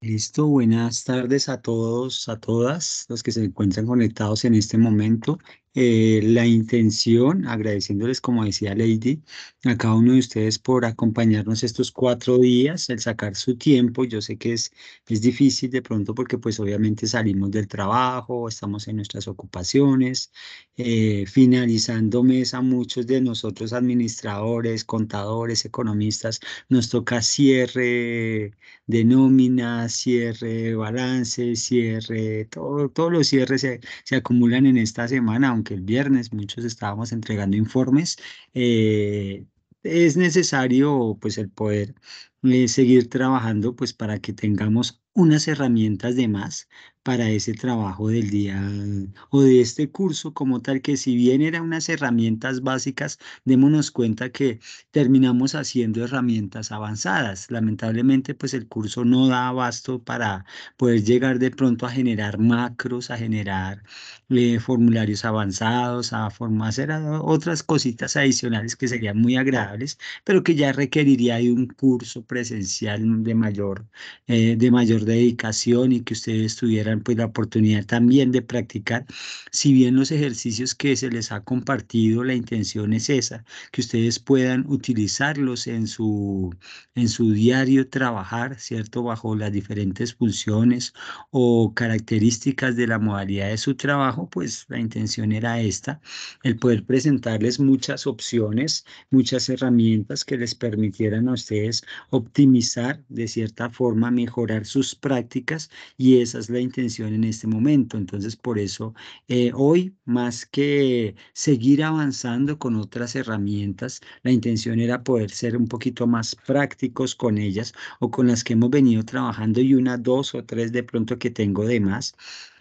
Listo, buenas tardes a todos, a todas los que se encuentran conectados en este momento eh, la intención, agradeciéndoles, como decía Lady, a cada uno de ustedes por acompañarnos estos cuatro días, el sacar su tiempo. Yo sé que es, es difícil de pronto porque pues obviamente salimos del trabajo, estamos en nuestras ocupaciones, eh, finalizando mes a muchos de nosotros administradores, contadores, economistas, nos toca cierre de nómina, cierre balance, cierre, todos los cierres se, se acumulan en esta semana, aunque el viernes muchos estábamos entregando informes, eh, es necesario pues el poder eh, seguir trabajando pues para que tengamos unas herramientas de más para ese trabajo del día mm, o de este curso como tal, que si bien eran unas herramientas básicas, démonos cuenta que terminamos haciendo herramientas avanzadas. Lamentablemente, pues el curso no da abasto para poder llegar de pronto a generar macros, a generar eh, formularios avanzados, a formar, ah, otras cositas adicionales que serían muy agradables, pero que ya requeriría de un curso presencial de mayor, eh, de mayor dedicación y que ustedes tuvieran pues la oportunidad también de practicar, si bien los ejercicios que se les ha compartido, la intención es esa, que ustedes puedan utilizarlos en su, en su diario trabajar, ¿cierto? Bajo las diferentes funciones o características de la modalidad de su trabajo, pues la intención era esta, el poder presentarles muchas opciones, muchas herramientas que les permitieran a ustedes optimizar, de cierta forma, mejorar sus prácticas y esa es la intención en este momento. Entonces, por eso, eh, hoy, más que seguir avanzando con otras herramientas, la intención era poder ser un poquito más prácticos con ellas o con las que hemos venido trabajando y una, dos o tres de pronto que tengo de más.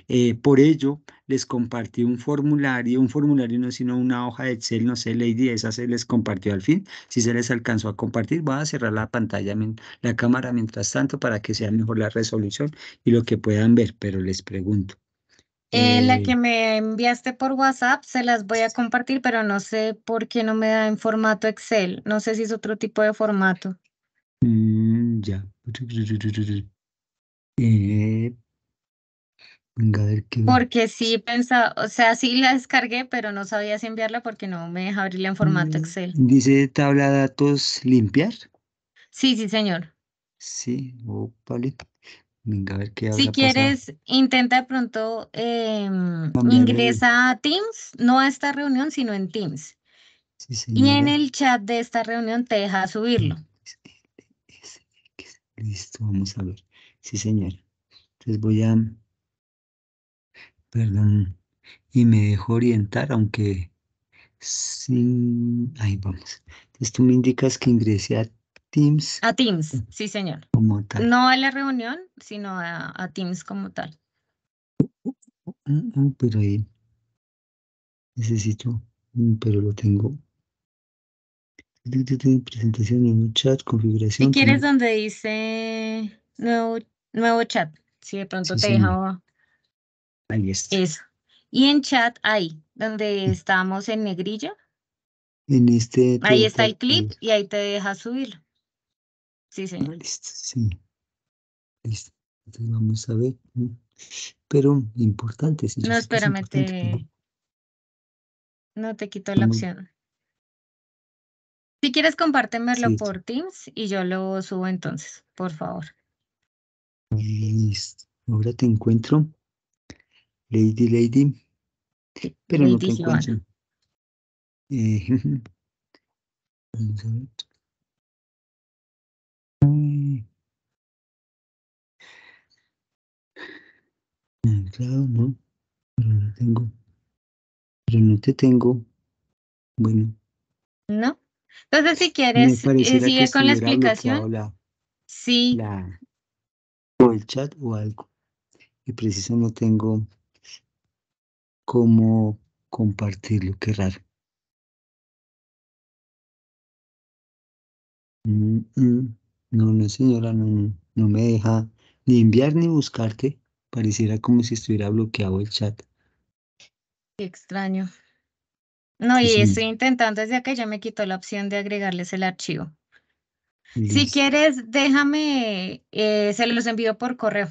Eh, por ello, les compartí un formulario, un formulario no sino una hoja de Excel, no sé, Lady, esa se les compartió al fin. Si se les alcanzó a compartir, voy a cerrar la pantalla, la cámara mientras tanto para que sea mejor la resolución y lo que puedan ver, pero les pregunto. Eh, la eh, que me enviaste por WhatsApp se las voy a compartir, pero no sé por qué no me da en formato Excel. No sé si es otro tipo de formato. Mm, ya. Venga, a ver qué. Porque sí pensaba, o sea, sí la descargué, pero no sabía si enviarla porque no me deja abrirla en formato Excel. Dice tabla de datos limpiar. Sí, sí, señor. Sí, Venga, a ver qué Si quieres, intenta de pronto ingresar ingresa a Teams, no a esta reunión, sino en Teams. Sí, y en el chat de esta reunión te deja subirlo. Listo, vamos a ver. Sí, señor. Entonces voy a perdón, y me dejó orientar, aunque sin... Ahí vamos. Entonces tú me indicas que ingresé a Teams. A Teams, sí, señor. Como tal. No a la reunión, sino a, Teams como tal. Mm, mm, pero ahí necesito, mm, pero lo tengo. Tengo Presentación, nuevo chat, configuración. ¿Y quieres, donde dice nuevo, nuevo chat, si de pronto te he eso. Y en chat ahí, donde estamos en negrillo. En este. Ahí está el clip y ahí te deja subirlo. Sí, señor. Listo, sí. Listo. Entonces vamos a ver. Pero importante. no, espérame, te... No te quito la opción. Si quieres, compártemelo por Teams y yo lo subo entonces, por favor. Listo. Ahora te encuentro. Lady, Lady. Pero no te encuentro. Claro, eh, no, pero no tengo. Pero no te tengo. Bueno. No. Entonces, si quieres, eh, sigue con la explicación. sí. o el chat o algo. Y precisamente no tengo cómo compartirlo, qué raro. Mm, mm. No, no señora, no, me deja ni enviar ni buscarte. Pareciera como si estuviera bloqueado el chat. Qué extraño. No, y estoy intentando desde que ya me quitó la opción de agregarles el archivo. Si quieres, déjame, eh, se los envío por correo.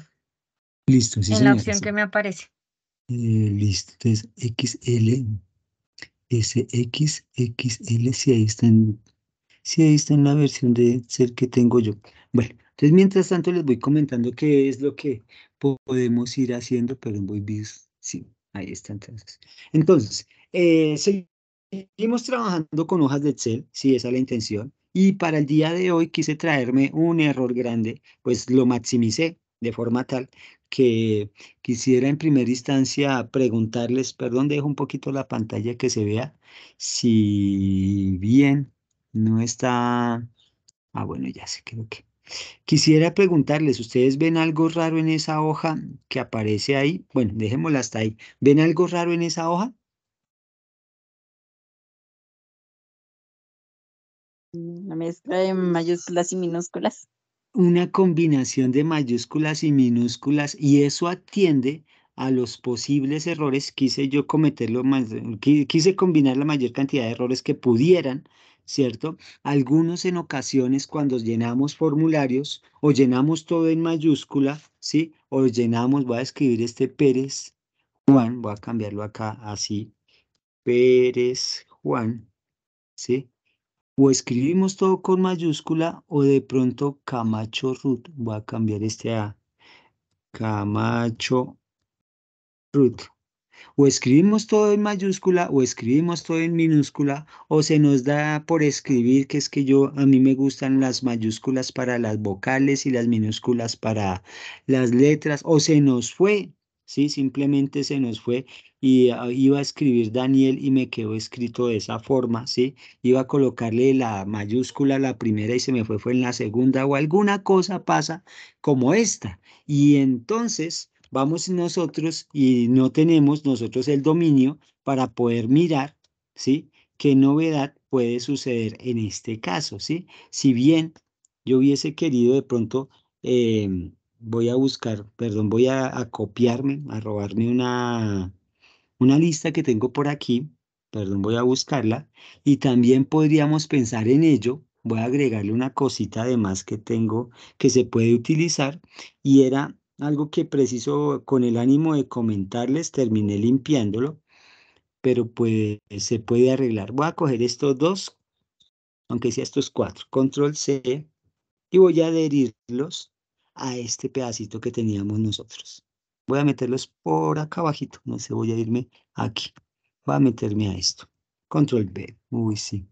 Listo, sí. En la opción que me aparece. Eh, listo, entonces XL, SX, si ahí está en, si ahí está en la versión de Excel que tengo yo. Bueno, entonces mientras tanto les voy comentando qué es lo que podemos ir haciendo, pero en voy viendo, sí, ahí está entonces. Entonces, eh, seguimos trabajando con hojas de Excel, si esa es la intención. Y para el día de hoy quise traerme un error grande, pues lo maximicé de forma tal que quisiera en primera instancia preguntarles, perdón, dejo un poquito la pantalla que se vea, si bien no está, ah bueno, ya sé, creo que. Quisiera preguntarles, ¿ustedes ven algo raro en esa hoja que aparece ahí? Bueno, dejémosla hasta ahí. ¿Ven algo raro en esa hoja? la mezcla de mayúsculas y minúsculas una combinación de mayúsculas y minúsculas y eso atiende a los posibles errores, quise yo cometerlo más, quise combinar la mayor cantidad de errores que pudieran, ¿cierto? Algunos en ocasiones cuando llenamos formularios o llenamos todo en mayúscula, ¿sí? O llenamos, voy a escribir este Pérez Juan, voy a cambiarlo acá así, Pérez Juan, ¿sí? o escribimos todo con mayúscula o de pronto Camacho Ruth. Voy a cambiar este a Camacho Ruth. O escribimos todo en mayúscula o escribimos todo en minúscula o se nos da por escribir que es que yo a mí me gustan las mayúsculas para las vocales y las minúsculas para las letras o se nos fue ¿sí? Simplemente se nos fue y ah, iba a escribir Daniel y me quedó escrito de esa forma, ¿sí? Iba a colocarle la mayúscula la primera y se me fue, fue en la segunda o alguna cosa pasa como esta. Y entonces vamos nosotros y no tenemos nosotros el dominio para poder mirar, ¿sí? ¿Qué novedad puede suceder en este caso, ¿sí? Si bien yo hubiese querido de pronto... Eh, voy a buscar, perdón, voy a, copiarme, a robarme una, una lista que tengo por aquí, perdón, voy a buscarla, y también podríamos pensar en ello, voy a agregarle una cosita además que tengo que se puede utilizar, y era algo que preciso con el ánimo de comentarles, terminé limpiándolo, pero pues se puede arreglar. Voy a coger estos dos, aunque sea estos cuatro, control C, y voy a adherirlos a este pedacito que teníamos nosotros. Voy a meterlos por acá abajito, no sé, voy a irme aquí. Voy a meterme a esto. Control B, Uy, sí.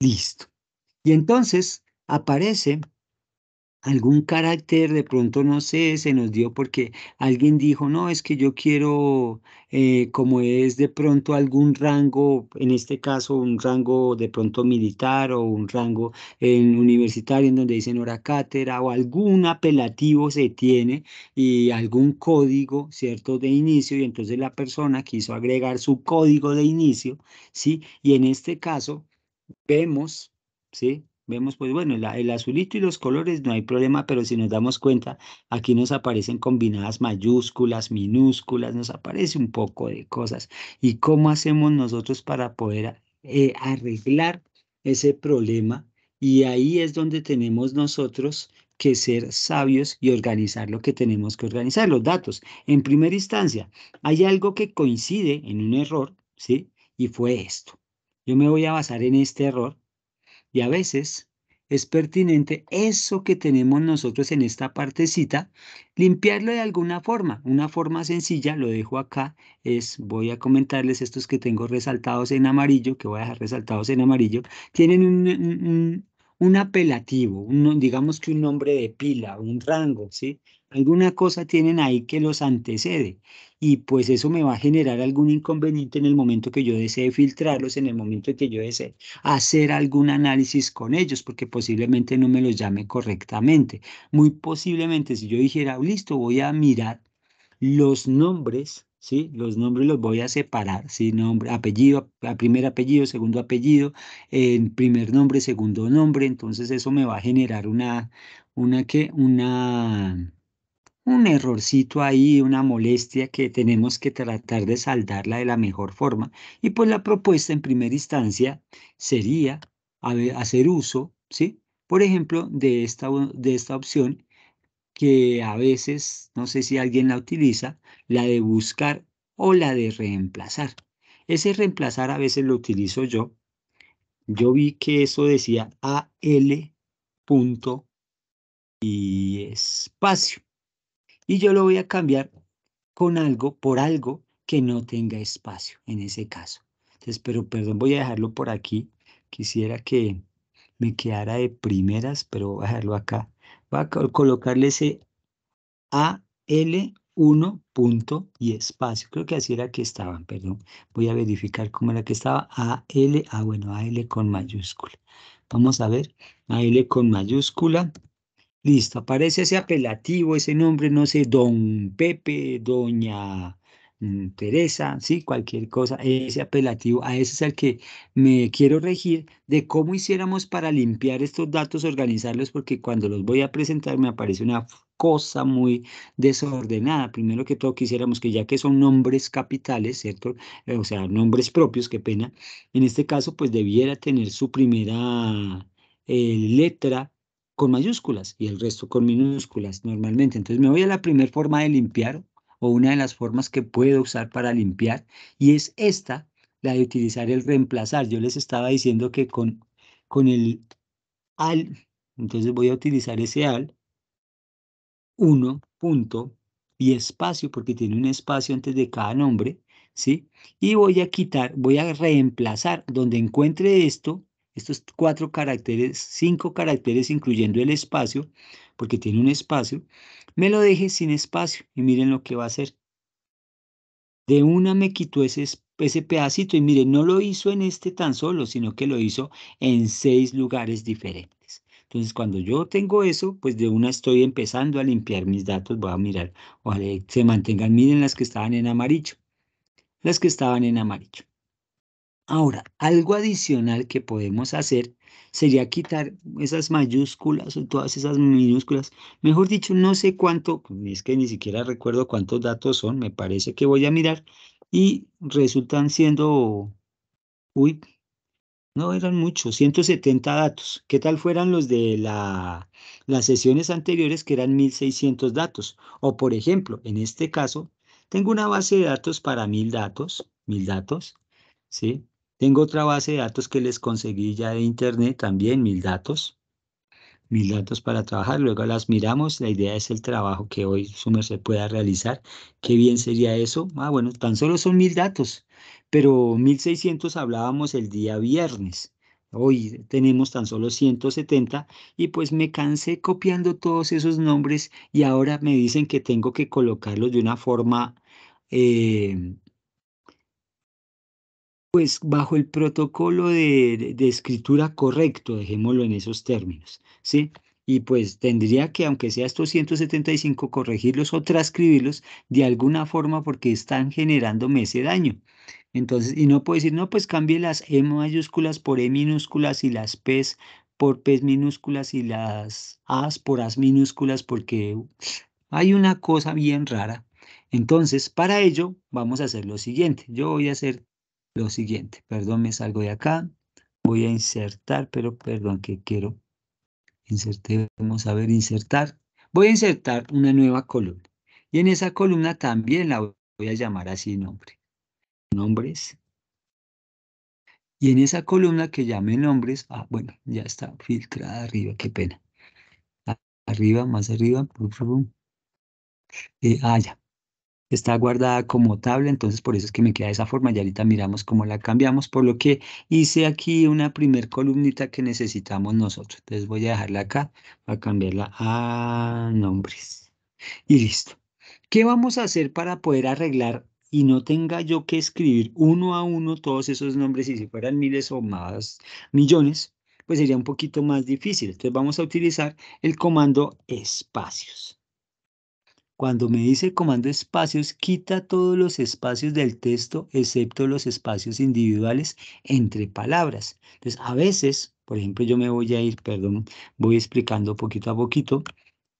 Listo. Y entonces aparece algún carácter de pronto, no sé, se nos dio porque alguien dijo, no, es que yo quiero, eh, como es de pronto algún rango, en este caso un rango de pronto militar o un rango en universitario en donde dicen hora cátedra o algún apelativo se tiene y algún código, ¿cierto?, de inicio y entonces la persona quiso agregar su código de inicio, ¿sí? Y en este caso vemos, ¿sí? Vemos, pues bueno, el azulito y los colores no hay problema, pero si nos damos cuenta, aquí nos aparecen combinadas mayúsculas, minúsculas, nos aparece un poco de cosas. ¿Y cómo hacemos nosotros para poder eh, arreglar ese problema? Y ahí es donde tenemos nosotros que ser sabios y organizar lo que tenemos que organizar, los datos. En primera instancia, hay algo que coincide en un error, ¿sí? Y fue esto. Yo me voy a basar en este error y a veces es pertinente eso que tenemos nosotros en esta partecita, limpiarlo de alguna forma. Una forma sencilla, lo dejo acá, es voy a comentarles estos que tengo resaltados en amarillo, que voy a dejar resaltados en amarillo, tienen un, un, apelativo, digamos que un nombre de pila, un rango, ¿sí? Alguna cosa tienen ahí que los antecede y pues eso me va a generar algún inconveniente en el momento que yo desee filtrarlos, en el momento que yo desee hacer algún análisis con ellos, porque posiblemente no me los llame correctamente. Muy posiblemente si yo dijera, listo, voy a mirar los nombres ¿sí? Los nombres los voy a separar, ¿sí? Nombre, apellido, primer apellido, segundo apellido, primer nombre, segundo nombre, entonces eso me va a generar una, una que, una, un errorcito ahí, una molestia que tenemos que tratar de saldarla de la mejor forma. Y pues la propuesta en primera instancia sería hacer uso, ¿sí? Por ejemplo, de esta, de esta opción que a veces, no sé si alguien la utiliza, la de buscar o la de reemplazar. Ese reemplazar a veces lo utilizo yo. Yo vi que eso decía AL punto y espacio y yo lo voy a cambiar con algo, por algo que no tenga espacio en ese caso. Entonces, pero perdón, voy a dejarlo por aquí. Quisiera que me quedara de primeras, pero voy a dejarlo acá. Voy a colocarle ese AL1 punto y espacio. Creo que así era que estaban, perdón. Voy a verificar cómo era que estaba. AL, ah bueno, AL con mayúscula. Vamos a ver, AL con mayúscula Listo, aparece ese apelativo, ese nombre, no sé, don Pepe, doña mm, Teresa, sí, cualquier cosa, ese apelativo, a ese es el que me quiero regir de cómo hiciéramos para limpiar estos datos, organizarlos, porque cuando los voy a presentar me aparece una cosa muy desordenada. Primero que todo quisiéramos que ya que son nombres capitales, ¿cierto? Eh, o sea, nombres propios, qué pena. En este caso, pues debiera tener su primera eh, letra con mayúsculas y el resto con minúsculas normalmente. Entonces me voy a la primera forma de limpiar o una de las formas que puedo usar para limpiar y es esta, la de utilizar el reemplazar. Yo les estaba diciendo que con, con el al, entonces voy a utilizar ese al, uno, punto y espacio porque tiene un espacio antes de cada nombre, ¿sí? Y voy a quitar, voy a reemplazar donde encuentre esto, estos cuatro caracteres, cinco caracteres, incluyendo el espacio, porque tiene un espacio, me lo dejé sin espacio y miren lo que va a hacer. De una me quitó ese, ese pedacito y miren, no lo hizo en este tan solo, sino que lo hizo en seis lugares diferentes. Entonces, cuando yo tengo eso, pues de una estoy empezando a limpiar mis datos. Voy a mirar, ojalá se mantengan, miren las que estaban en amarillo. Las que estaban en amarillo. Ahora, algo adicional que podemos hacer sería quitar esas mayúsculas o todas esas minúsculas. Mejor dicho, no sé cuánto, es que ni siquiera recuerdo cuántos datos son, me parece que voy a mirar y resultan siendo, uy, no eran muchos, 170 datos. ¿Qué tal fueran los de la, las sesiones anteriores que eran 1600 datos? O por ejemplo, en este caso, tengo una base de datos para 1000 datos, mil datos, ¿sí? Tengo otra base de datos que les conseguí ya de internet, también mil datos. Mil datos para trabajar, luego las miramos. La idea es el trabajo que hoy Sumer se pueda realizar. Qué bien sería eso. Ah, bueno, tan solo son mil datos, pero 1600 hablábamos el día viernes. Hoy tenemos tan solo 170 y pues me cansé copiando todos esos nombres y ahora me dicen que tengo que colocarlos de una forma eh, pues bajo el protocolo de, escritura correcto, dejémoslo en esos términos, ¿sí? Y pues tendría que, aunque sea estos 175, corregirlos o transcribirlos de alguna forma porque están generándome ese daño. Entonces, y no puedo decir, no, pues cambie las E mayúsculas por E minúsculas y las P por P minúsculas y las A's por A's minúsculas porque hay una cosa bien rara. Entonces, para ello, vamos a hacer lo siguiente. Yo voy a hacer lo siguiente. Perdón, me salgo de acá. Voy a insertar, pero perdón que quiero. vamos a ver, insertar. Voy a insertar una nueva columna. Y en esa columna también la voy a llamar así nombre. Nombres. Y en esa columna que llame nombres, ah, bueno, ya está filtrada arriba, qué pena. Arriba, más arriba. Eh, ah, ya está guardada como tabla, entonces por eso es que me queda de esa forma y ahorita miramos cómo la cambiamos, por lo que hice aquí una primer columnita que necesitamos nosotros. Entonces voy a dejarla acá, para cambiarla a nombres y listo. ¿Qué vamos a hacer para poder arreglar y no tenga yo que escribir uno a uno todos esos nombres y si fueran miles o más millones, pues sería un poquito más difícil. Entonces vamos a utilizar el comando espacios. Cuando me dice comando espacios, quita todos los espacios del texto, excepto los espacios individuales entre palabras. Entonces, a veces, por ejemplo, yo me voy a ir, perdón, voy explicando poquito a poquito,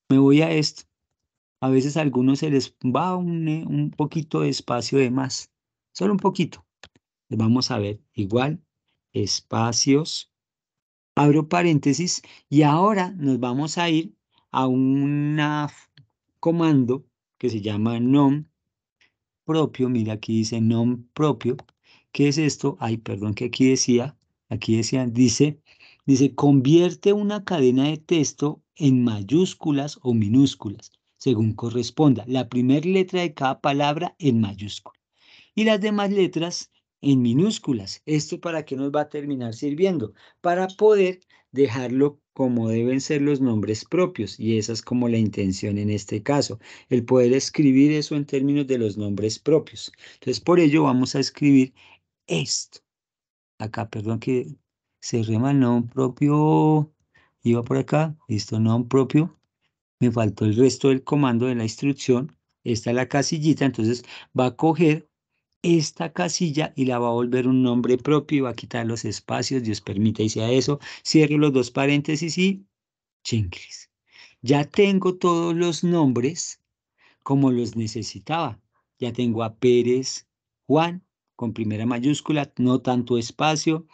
me voy a esto. A veces algunos se les va un, eh, un poquito de espacio de más, solo un poquito. Vamos a ver, igual, espacios, abro paréntesis, y ahora nos vamos a ir a una comando que se llama nom propio, mira aquí dice nom propio, ¿qué es esto? Ay, perdón, que aquí decía, aquí decía, dice, dice, convierte una cadena de texto en mayúsculas o minúsculas, según corresponda, la primera letra de cada palabra en mayúscula y las demás letras en minúsculas. ¿Esto para qué nos va a terminar sirviendo? Para poder dejarlo como deben ser los nombres propios y esa es como la intención en este caso, el poder escribir eso en términos de los nombres propios. Entonces, por ello vamos a escribir esto. Acá, perdón que se rema un propio, iba por acá, listo, un propio. Me faltó el resto del comando de la instrucción. Esta es la casillita, entonces va a coger esta casilla y la va a volver un nombre propio y va a quitar los espacios, Dios permita y sea eso. Cierro los dos paréntesis y chingles. Ya tengo todos los nombres como los necesitaba. Ya tengo a Pérez, Juan, con primera mayúscula, no tanto espacio.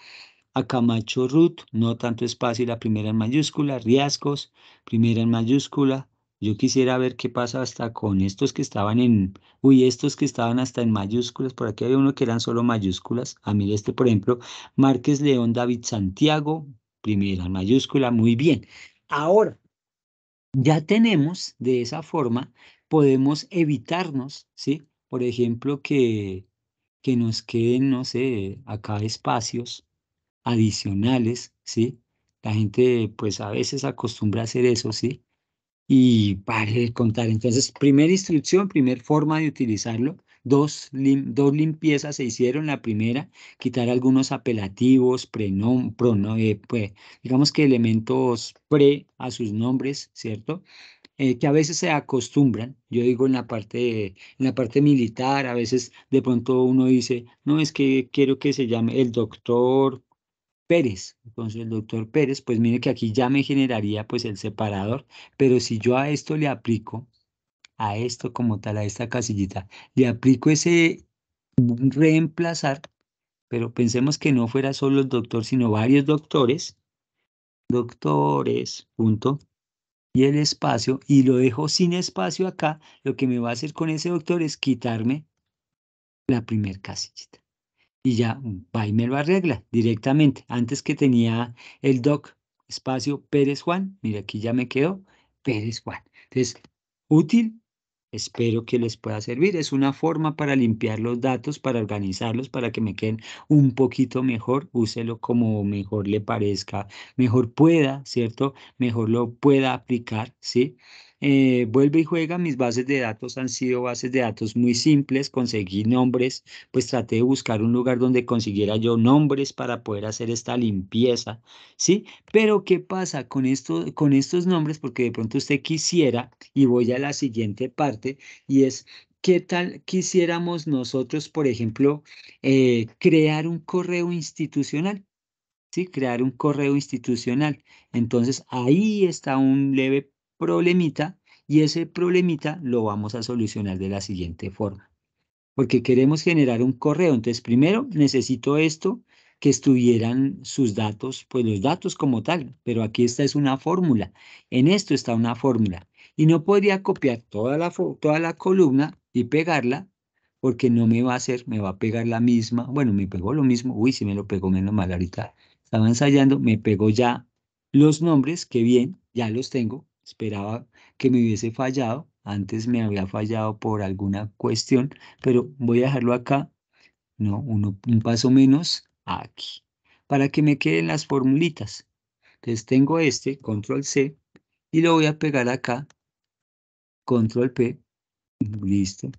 A Camacho Ruth, no tanto espacio y la primera en mayúscula. Riascos, primera en mayúscula. Yo quisiera ver qué pasa hasta con estos que estaban en, uy, estos que estaban hasta en mayúsculas, por aquí había uno que eran solo mayúsculas, a ah, mí este, por ejemplo, Márquez León David Santiago, primera mayúscula, muy bien. Ahora, ya tenemos, de esa forma, podemos evitarnos, ¿sí? Por ejemplo, que, que nos queden, no sé, acá espacios adicionales, ¿sí? La gente, pues, a veces acostumbra a hacer eso, ¿sí? y para contar. Entonces, primera instrucción, primera forma de utilizarlo. Dos, dos limpiezas se hicieron. La primera, quitar algunos apelativos, prenom, prono eh, pues, digamos que elementos pre a sus nombres, ¿cierto? Eh, que a veces se acostumbran. Yo digo en la parte en la parte militar, a veces de pronto uno dice, no es que quiero que se llame el doctor Pérez. Entonces el doctor Pérez, pues mire que aquí ya me generaría pues el separador, pero si yo a esto le aplico, a esto como tal, a esta casillita, le aplico ese reemplazar, pero pensemos que no fuera solo el doctor, sino varios doctores, doctores, punto, y el espacio, y lo dejo sin espacio acá, lo que me va a hacer con ese doctor es quitarme la primer casillita y ya va y me lo arregla directamente. Antes que tenía el doc espacio Pérez Juan, mira aquí ya me quedó Pérez Juan. Entonces, útil, espero que les pueda servir. Es una forma para limpiar los datos, para organizarlos, para que me queden un poquito mejor. Úselo como mejor le parezca, mejor pueda, ¿cierto? Mejor lo pueda aplicar, ¿sí? sí eh, vuelve y juega. Mis bases de datos han sido bases de datos muy simples. Conseguí nombres, pues traté de buscar un lugar donde consiguiera yo nombres para poder hacer esta limpieza, ¿sí? Pero ¿qué pasa con, esto, con estos nombres? Porque de pronto usted quisiera, y voy a la siguiente parte, y es ¿qué tal quisiéramos nosotros, por ejemplo, eh, crear un correo institucional? ¿Sí? Crear un correo institucional. Entonces, ahí está un leve problemita y ese problemita lo vamos a solucionar de la siguiente forma. Porque queremos generar un correo. Entonces, primero necesito esto, que estuvieran sus datos, pues los datos como tal, pero aquí esta es una fórmula, en esto está una fórmula, y no podría copiar toda la, toda la columna y pegarla, porque no me va a hacer, me va a pegar la misma, bueno, me pegó lo mismo, uy, si me lo pegó, menos mal, ahorita estaba ensayando, me pegó ya los nombres, que bien, ya los tengo, Esperaba que me hubiese fallado, antes me había fallado por alguna cuestión, pero voy a dejarlo acá, no, uno, un paso menos aquí, para que me queden las formulitas. Entonces tengo este, control C, y lo voy a pegar acá, control P, listo.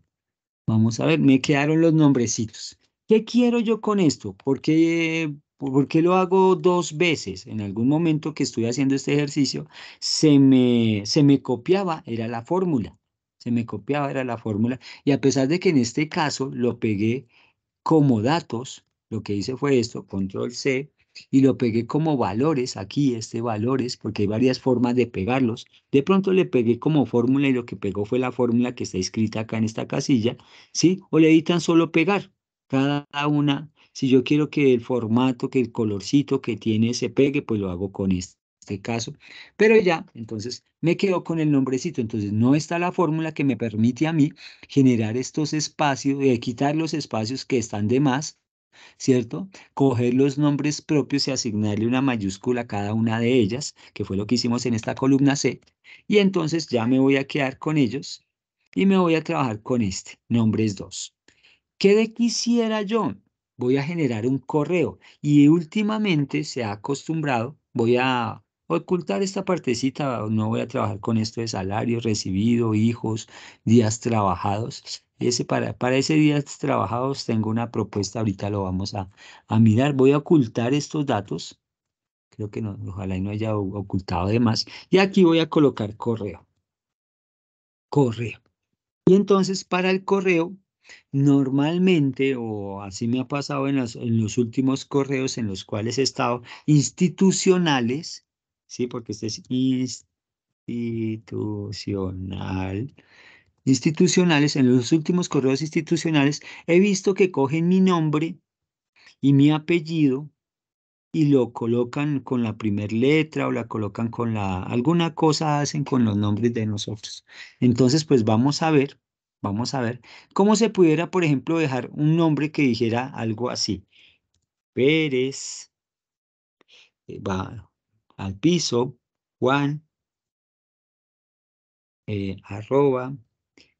Vamos a ver, me quedaron los nombrecitos. ¿Qué quiero yo con esto? Porque... ¿Por qué lo hago dos veces? En algún momento que estoy haciendo este ejercicio, se me, se me copiaba, era la fórmula. Se me copiaba, era la fórmula. Y a pesar de que en este caso lo pegué como datos, lo que hice fue esto, control C, y lo pegué como valores, aquí este valores, porque hay varias formas de pegarlos. De pronto le pegué como fórmula y lo que pegó fue la fórmula que está escrita acá en esta casilla, ¿sí? O le editan solo pegar. Cada una si yo quiero que el formato, que el colorcito que tiene se pegue, pues lo hago con este caso, pero ya, entonces me quedo con el nombrecito, entonces no está la fórmula que me permite a mí generar estos espacios, y eh, quitar los espacios que están de más, ¿cierto? Coger los nombres propios y asignarle una mayúscula a cada una de ellas, que fue lo que hicimos en esta columna C, y entonces ya me voy a quedar con ellos y me voy a trabajar con este, nombres 2. ¿Qué de quisiera yo? voy a generar un correo. Y últimamente se ha acostumbrado, voy a ocultar esta partecita, no voy a trabajar con esto de salario recibido, hijos, días trabajados. Ese para, para ese días trabajados tengo una propuesta, ahorita lo vamos a, a mirar. Voy a ocultar estos datos. Creo que no, ojalá y no haya ocultado de más. Y aquí voy a colocar correo. Correo. Y entonces para el correo Normalmente, o así me ha pasado en, en los últimos correos en los cuales he estado, institucionales, ¿sí? Porque este es institucional, institucionales, en los últimos correos institucionales, he visto que cogen mi nombre y mi apellido y lo colocan con la primera letra o la colocan con la, alguna cosa hacen con los nombres de nosotros. Entonces, pues vamos a ver Vamos a ver cómo se pudiera, por ejemplo, dejar un nombre que dijera algo así. Pérez eh, va al piso, Juan, eh, arroba,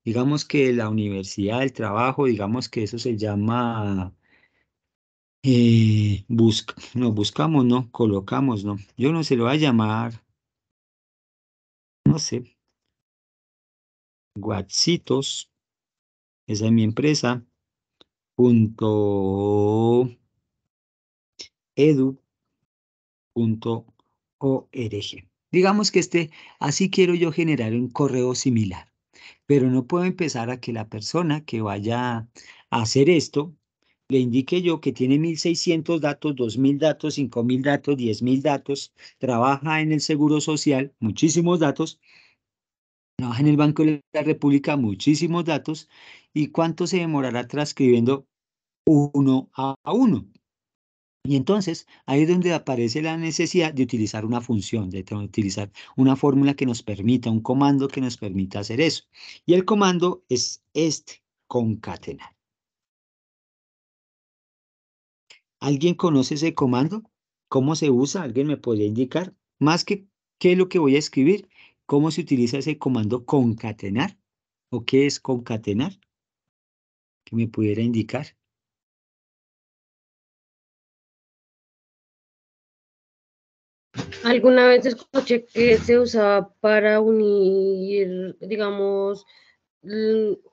digamos que la universidad, del trabajo, digamos que eso se llama, eh, buscamos, no, colocamos, no. Yo no se lo voy a llamar, no sé, Guachitos esa es mi empresa, punto edu punto Digamos que este, así quiero yo generar un correo similar, pero no puedo empezar a que la persona que vaya a hacer esto le indique yo que tiene 1.600 datos, 2.000 datos, 5.000 datos, 10.000 datos, trabaja en el Seguro Social, muchísimos datos, en el Banco de la República muchísimos datos y cuánto se demorará transcribiendo uno a uno. Y entonces ahí es donde aparece la necesidad de utilizar una función, de utilizar una fórmula que nos permita, un comando que nos permita hacer eso. Y el comando es este, concatenar. ¿Alguien conoce ese comando? ¿Cómo se usa? ¿Alguien me podría indicar? Más que qué es lo que voy a escribir, ¿Cómo se utiliza ese comando concatenar? ¿O qué es concatenar? Que me pudiera indicar. Alguna vez escuché que se usaba para unir, digamos,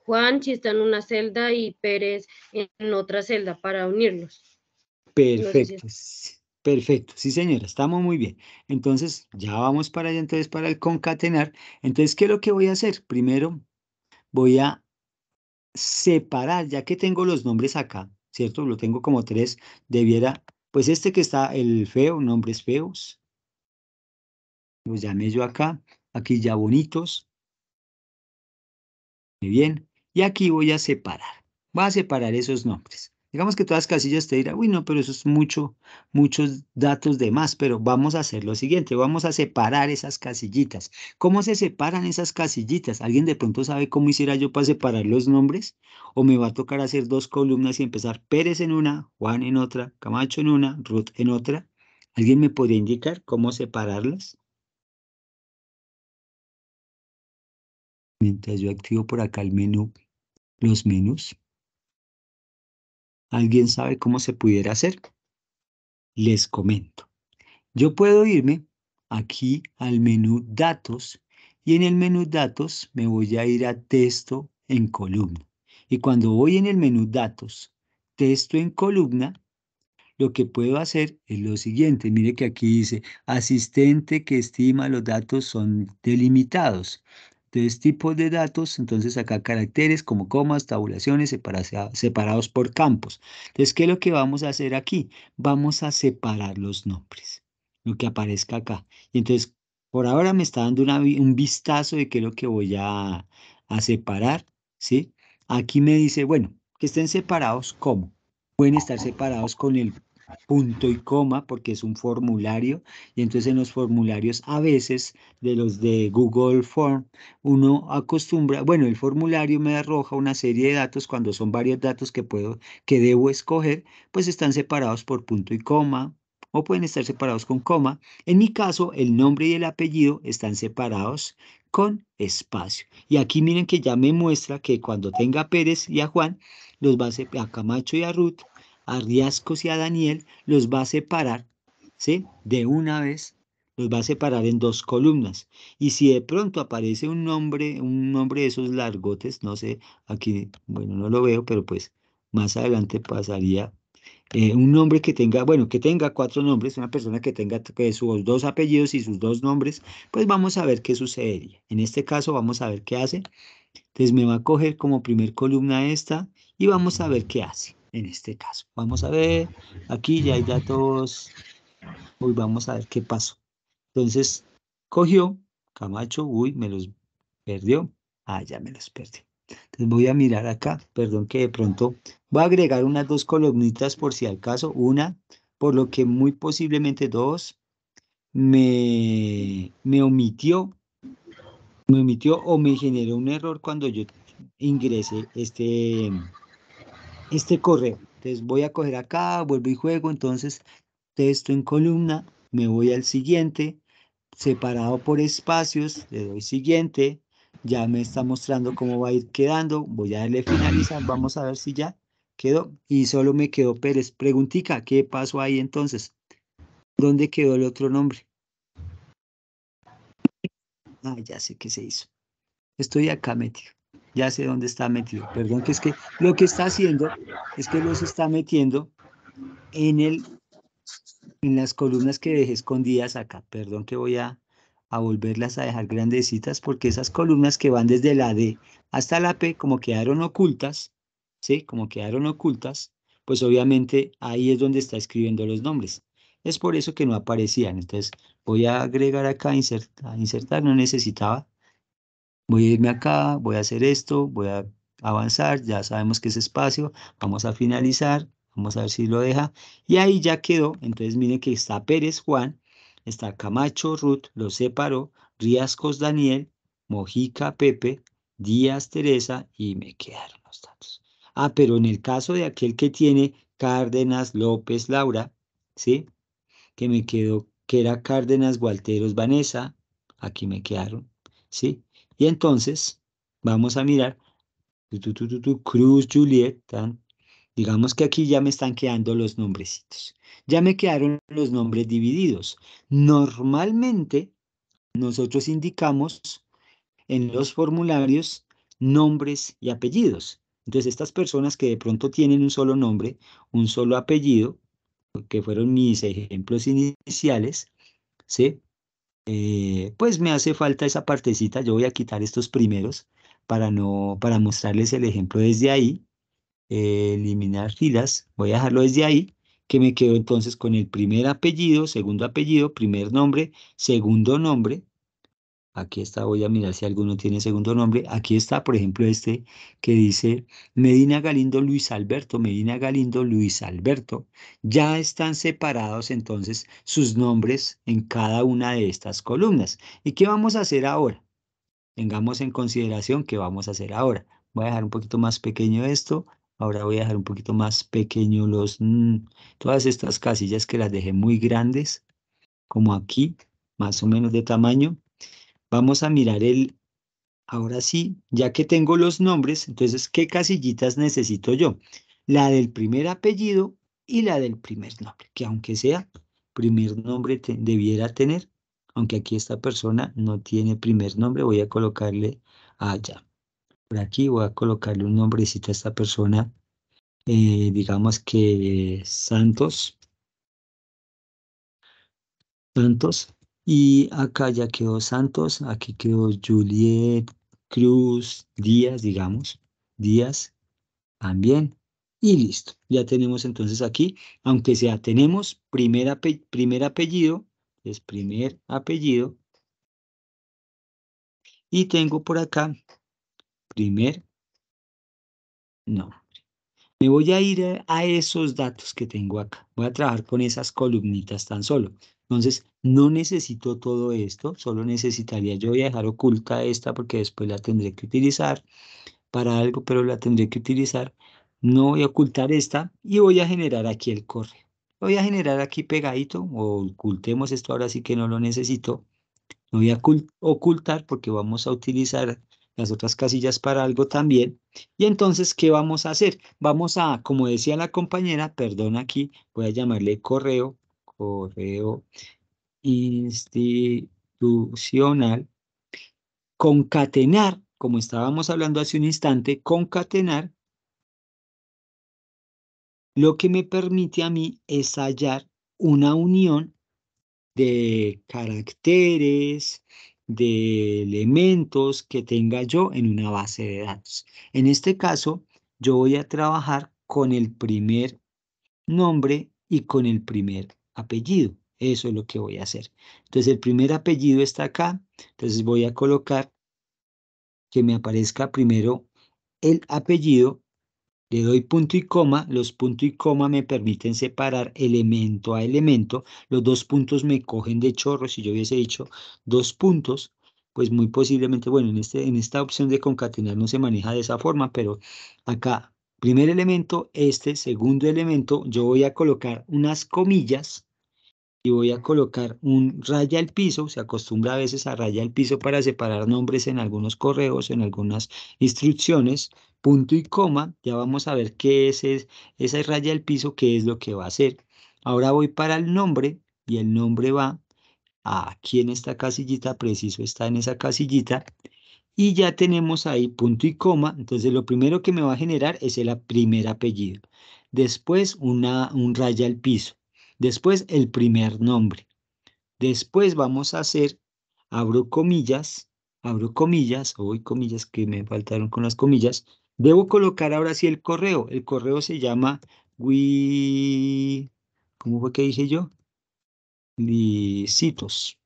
Juan si está en una celda y Pérez en otra celda para unirlos. Perfecto. Perfecto, sí señora, estamos muy bien. Entonces, ya vamos para allá, entonces para el concatenar. Entonces, ¿qué es lo que voy a hacer? Primero, voy a separar, ya que tengo los nombres acá, ¿cierto? Lo tengo como tres, debiera, pues este que está, el feo, nombres feos. Los llamé yo acá, aquí ya bonitos. Muy bien, y aquí voy a separar. Voy a separar esos nombres. Digamos que todas las casillas te dirán, uy, no, pero eso es mucho, muchos datos de más, pero vamos a hacer lo siguiente, vamos a separar esas casillitas. ¿Cómo se separan esas casillitas? ¿Alguien de pronto sabe cómo hiciera yo para separar los nombres? ¿O me va a tocar hacer dos columnas y empezar Pérez en una, Juan en otra, Camacho en una, Ruth en otra? ¿Alguien me podría indicar cómo separarlas? Mientras yo activo por acá el menú, los menús. ¿Alguien sabe cómo se pudiera hacer? Les comento. Yo puedo irme aquí al menú Datos y en el menú Datos me voy a ir a Texto en columna. Y cuando voy en el menú Datos, Texto en columna, lo que puedo hacer es lo siguiente. Mire que aquí dice asistente que estima los datos son delimitados. Entonces, este tipos de datos, entonces acá caracteres como comas, tabulaciones separados por campos. Entonces, ¿qué es lo que vamos a hacer aquí? Vamos a separar los nombres, lo que aparezca acá. Y entonces, por ahora me está dando un vistazo de qué es lo que voy a, a separar, ¿sí? Aquí me dice, bueno, que estén separados, ¿cómo? Pueden estar separados con el punto y coma porque es un formulario y entonces en los formularios a veces de los de Google Form uno acostumbra, bueno, el formulario me arroja una serie de datos cuando son varios datos que puedo que debo escoger, pues están separados por punto y coma o pueden estar separados con coma. En mi caso, el nombre y el apellido están separados con espacio. Y aquí miren que ya me muestra que cuando tenga a Pérez y a Juan, los va a, a Camacho y a Ruth, a Riascos y a Daniel, los va a separar, ¿sí? De una vez los va a separar en dos columnas. Y si de pronto aparece un nombre, un nombre de esos largotes, no sé, aquí, bueno, no lo veo, pero pues más adelante pasaría eh, un nombre que tenga, bueno, que tenga cuatro nombres, una persona que tenga sus dos apellidos y sus dos nombres, pues vamos a ver qué sucedería. En este caso vamos a ver qué hace. Entonces me va a coger como primer columna esta y vamos a ver qué hace en este caso. Vamos a ver, aquí ya hay datos. uy, vamos a ver qué pasó. Entonces, cogió Camacho, uy, me los perdió. Ah, ya me los perdí Entonces voy a mirar acá, perdón que de pronto voy a agregar unas dos columnitas por si al caso, una, por lo que muy posiblemente dos, me, me omitió, me omitió o me generó un error cuando yo ingresé este, este correo. Entonces voy a coger acá, vuelvo y juego, entonces texto en columna, me voy al siguiente, separado por espacios, le doy siguiente, ya me está mostrando cómo va a ir quedando, voy a darle finalizar, vamos a ver si ya quedó, y solo me quedó Pérez. Preguntica, ¿qué pasó ahí entonces? ¿Dónde quedó el otro nombre? Ah, ya sé qué se hizo. Estoy acá metido ya sé dónde está metido. Perdón, que es que lo que está haciendo es que los está metiendo en, el, en las columnas que dejé escondidas acá. Perdón que voy a, volverlas a dejar grandecitas porque esas columnas que van desde la D hasta la P como quedaron ocultas, ¿sí? Como quedaron ocultas, pues obviamente ahí es donde está escribiendo los nombres. Es por eso que no aparecían. Entonces voy a agregar acá, insert, insertar, no necesitaba voy a irme acá, voy a hacer esto, voy a avanzar, ya sabemos que es espacio, vamos a finalizar, vamos a ver si lo deja, y ahí ya quedó, entonces miren que está Pérez Juan, está Camacho Ruth, lo separó, Riascos Daniel, Mojica Pepe, Díaz Teresa, y me quedaron los datos. Ah, pero en el caso de aquel que tiene Cárdenas López Laura, ¿sí? Que me quedó, que era Cárdenas Gualteros Vanessa, aquí me quedaron, ¿sí? Y entonces vamos a mirar Cruz, Julieta, Digamos que aquí ya me están quedando los nombrecitos. Ya me quedaron los nombres divididos. Normalmente nosotros indicamos en los formularios nombres y apellidos. Entonces estas personas que de pronto tienen un solo nombre, un solo apellido, que fueron mis ejemplos iniciales, ¿sí? Eh, pues me hace falta esa partecita, yo voy a quitar estos primeros para, no, para mostrarles el ejemplo desde ahí, eh, eliminar filas, voy a dejarlo desde ahí, que me quedo entonces con el primer apellido, segundo apellido, primer nombre, segundo nombre, Aquí está, voy a mirar si alguno tiene segundo nombre. Aquí está, por ejemplo, este que dice Medina Galindo Luis Alberto, Medina Galindo Luis Alberto. Ya están separados entonces sus nombres en cada una de estas columnas. ¿Y qué vamos a hacer ahora? Tengamos en consideración qué vamos a hacer ahora. Voy a dejar un poquito más pequeño esto. Ahora voy a dejar un poquito más pequeño los, mm, todas estas casillas que las dejé muy grandes, como aquí, más o menos de tamaño. Vamos a mirar el, ahora sí, ya que tengo los nombres, entonces, ¿qué casillitas necesito yo? La del primer apellido y la del primer nombre, que aunque sea primer nombre debiera tener, aunque aquí esta persona no tiene primer nombre, voy a colocarle allá. Por aquí voy a colocarle un nombrecito a esta persona, eh, digamos que Santos. Santos, y acá ya quedó Santos, aquí quedó Juliet, Cruz, Díaz, digamos, Díaz también. Y listo, ya tenemos entonces aquí, aunque sea, tenemos primer, primer apellido, es primer apellido. Y tengo por acá primer nombre. Me voy a ir a esos datos que tengo acá. Voy a trabajar con esas columnitas tan solo. Entonces, no necesito todo esto, solo necesitaría yo voy a dejar oculta esta porque después la tendré que utilizar para algo, pero la tendré que utilizar. No voy a ocultar esta y voy a generar aquí el correo. Lo voy a generar aquí pegadito o ocultemos esto ahora sí que no lo necesito. Lo voy a ocultar porque vamos a utilizar las otras casillas para algo también. Y entonces, ¿qué vamos a hacer? Vamos a, como decía la compañera, perdón aquí, voy a llamarle correo correo institucional, concatenar, como estábamos hablando hace un instante, concatenar lo que me permite a mí es hallar una unión de caracteres, de elementos que tenga yo en una base de datos. En este caso, yo voy a trabajar con el primer nombre y con el primer apellido. Eso es lo que voy a hacer. Entonces el primer apellido está acá. Entonces voy a colocar que me aparezca primero el apellido. Le doy punto y coma. Los puntos y coma me permiten separar elemento a elemento. Los dos puntos me cogen de chorro. Si yo hubiese hecho dos puntos, pues muy posiblemente, bueno, en, este, en esta opción de concatenar no se maneja de esa forma, pero acá, primer elemento, este, segundo elemento, yo voy a colocar unas comillas voy a colocar un raya al piso, se acostumbra a veces a raya al piso para separar nombres en algunos correos, en algunas instrucciones, punto y coma, ya vamos a ver qué es, esa raya al piso, qué es lo que va a hacer. Ahora voy para el nombre y el nombre va aquí en esta casillita, preciso está en esa casillita, y ya tenemos ahí punto y coma, entonces lo primero que me va a generar es el primer apellido. Después una, un raya al piso. Después el primer nombre. Después vamos a hacer, abro comillas, abro comillas, hoy comillas que me faltaron con las comillas. Debo colocar ahora sí el correo. El correo se llama wi... ¿Cómo fue que dije yo? Licitos.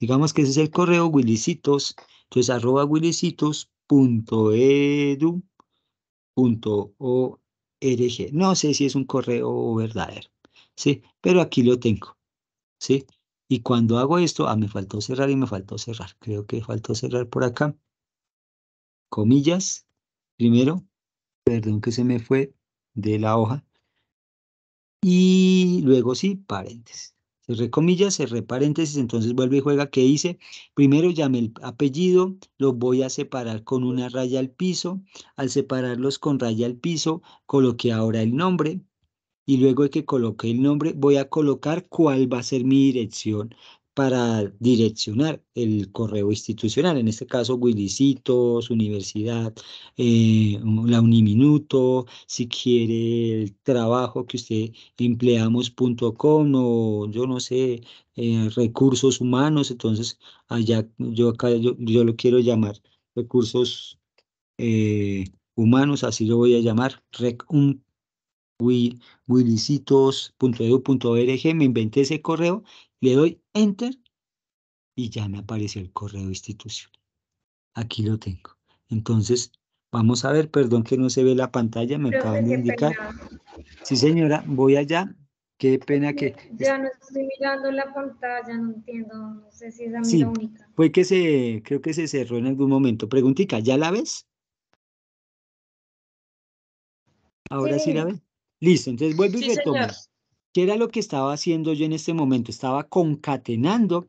Digamos que ese es el correo Willisitos. Entonces, arroba willisitos.edu.org. No sé si es un correo verdadero. ¿sí? Pero aquí lo tengo, ¿sí? Y cuando hago esto, ah, me faltó cerrar y me faltó cerrar. Creo que faltó cerrar por acá. Comillas, primero, perdón que se me fue de la hoja. Y luego sí, paréntesis. Cerré comillas, cerré paréntesis, entonces vuelve y juega. ¿Qué hice? Primero llame el apellido, los voy a separar con una raya al piso. Al separarlos con raya al piso, coloqué ahora el nombre, y luego de que coloque el nombre voy a colocar cuál va a ser mi dirección para direccionar el correo institucional, en este caso Willisitos, Universidad, eh, la Uniminuto, si quiere el trabajo que usted empleamos.com o yo no sé, eh, recursos humanos, entonces allá yo acá yo, lo quiero llamar recursos eh, humanos, así lo voy a llamar, rec willicitos.edu.org, me inventé ese correo, le doy enter y ya me aparece el correo institucional. Aquí lo tengo. Entonces, vamos a ver, perdón que no se ve la pantalla, me acaban de indicar. Sí, señora, voy allá. Qué pena que... Ya no estoy mirando la pantalla, no entiendo, no sé si es a única. Fue que se, creo que se cerró en algún momento. Preguntica, ¿ya la ves? ¿Ahora sí, sí la ves? Listo, entonces vuelvo y retomo. ¿Qué era lo que estaba haciendo yo en este momento? Estaba concatenando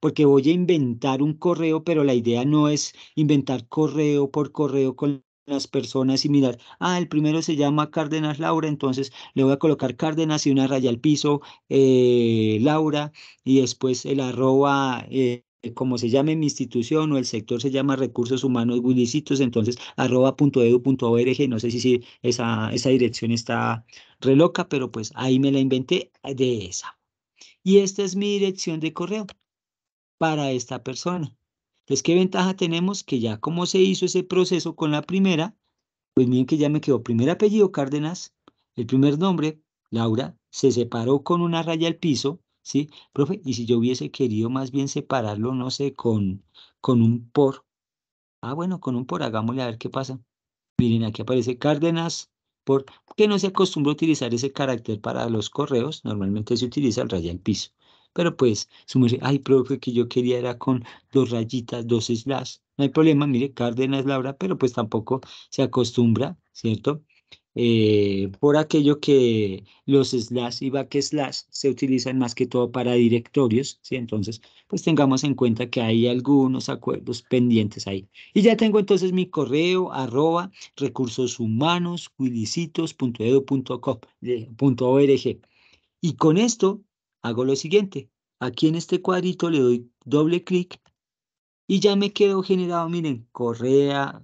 porque voy a inventar un correo, pero la idea no es inventar correo por correo con las personas y mirar, ah, el primero se llama Cárdenas Laura, entonces le voy a colocar Cárdenas y una raya al piso, eh, Laura, y después el arroba eh, eh, como se llame mi institución o el sector se llama Recursos Humanos Willicitos, entonces arroba punto no sé si, esa, esa dirección está reloca, pero pues ahí me la inventé de esa. Y esta es mi dirección de correo para esta persona. Entonces, pues, ¿qué ventaja tenemos? Que ya como se hizo ese proceso con la primera, pues miren que ya me quedó primer apellido Cárdenas, el primer nombre, Laura, se separó con una raya al piso, ¿sí? Profe, y si yo hubiese querido más bien separarlo, no sé, con, con un por. Ah, bueno, con un por, hagámosle a ver qué pasa. Miren, aquí aparece Cárdenas por, que no se acostumbra a utilizar ese carácter para los correos, normalmente se utiliza el rayo en piso. Pero pues, sumerge, ay, profe, que yo quería era con dos rayitas, dos slash. No hay problema, mire, Cárdenas Laura, pero pues tampoco se acostumbra, ¿cierto? Eh, por aquello que los slash y backslash se utilizan más que todo para directorios, ¿sí? Entonces, pues tengamos en cuenta que hay algunos acuerdos pendientes ahí. Y ya tengo entonces mi correo arroba recursoshumanos.wilicitos.edu.org. Eh, y con esto hago lo siguiente. Aquí en este cuadrito le doy doble clic y ya me quedó generado, miren, correa,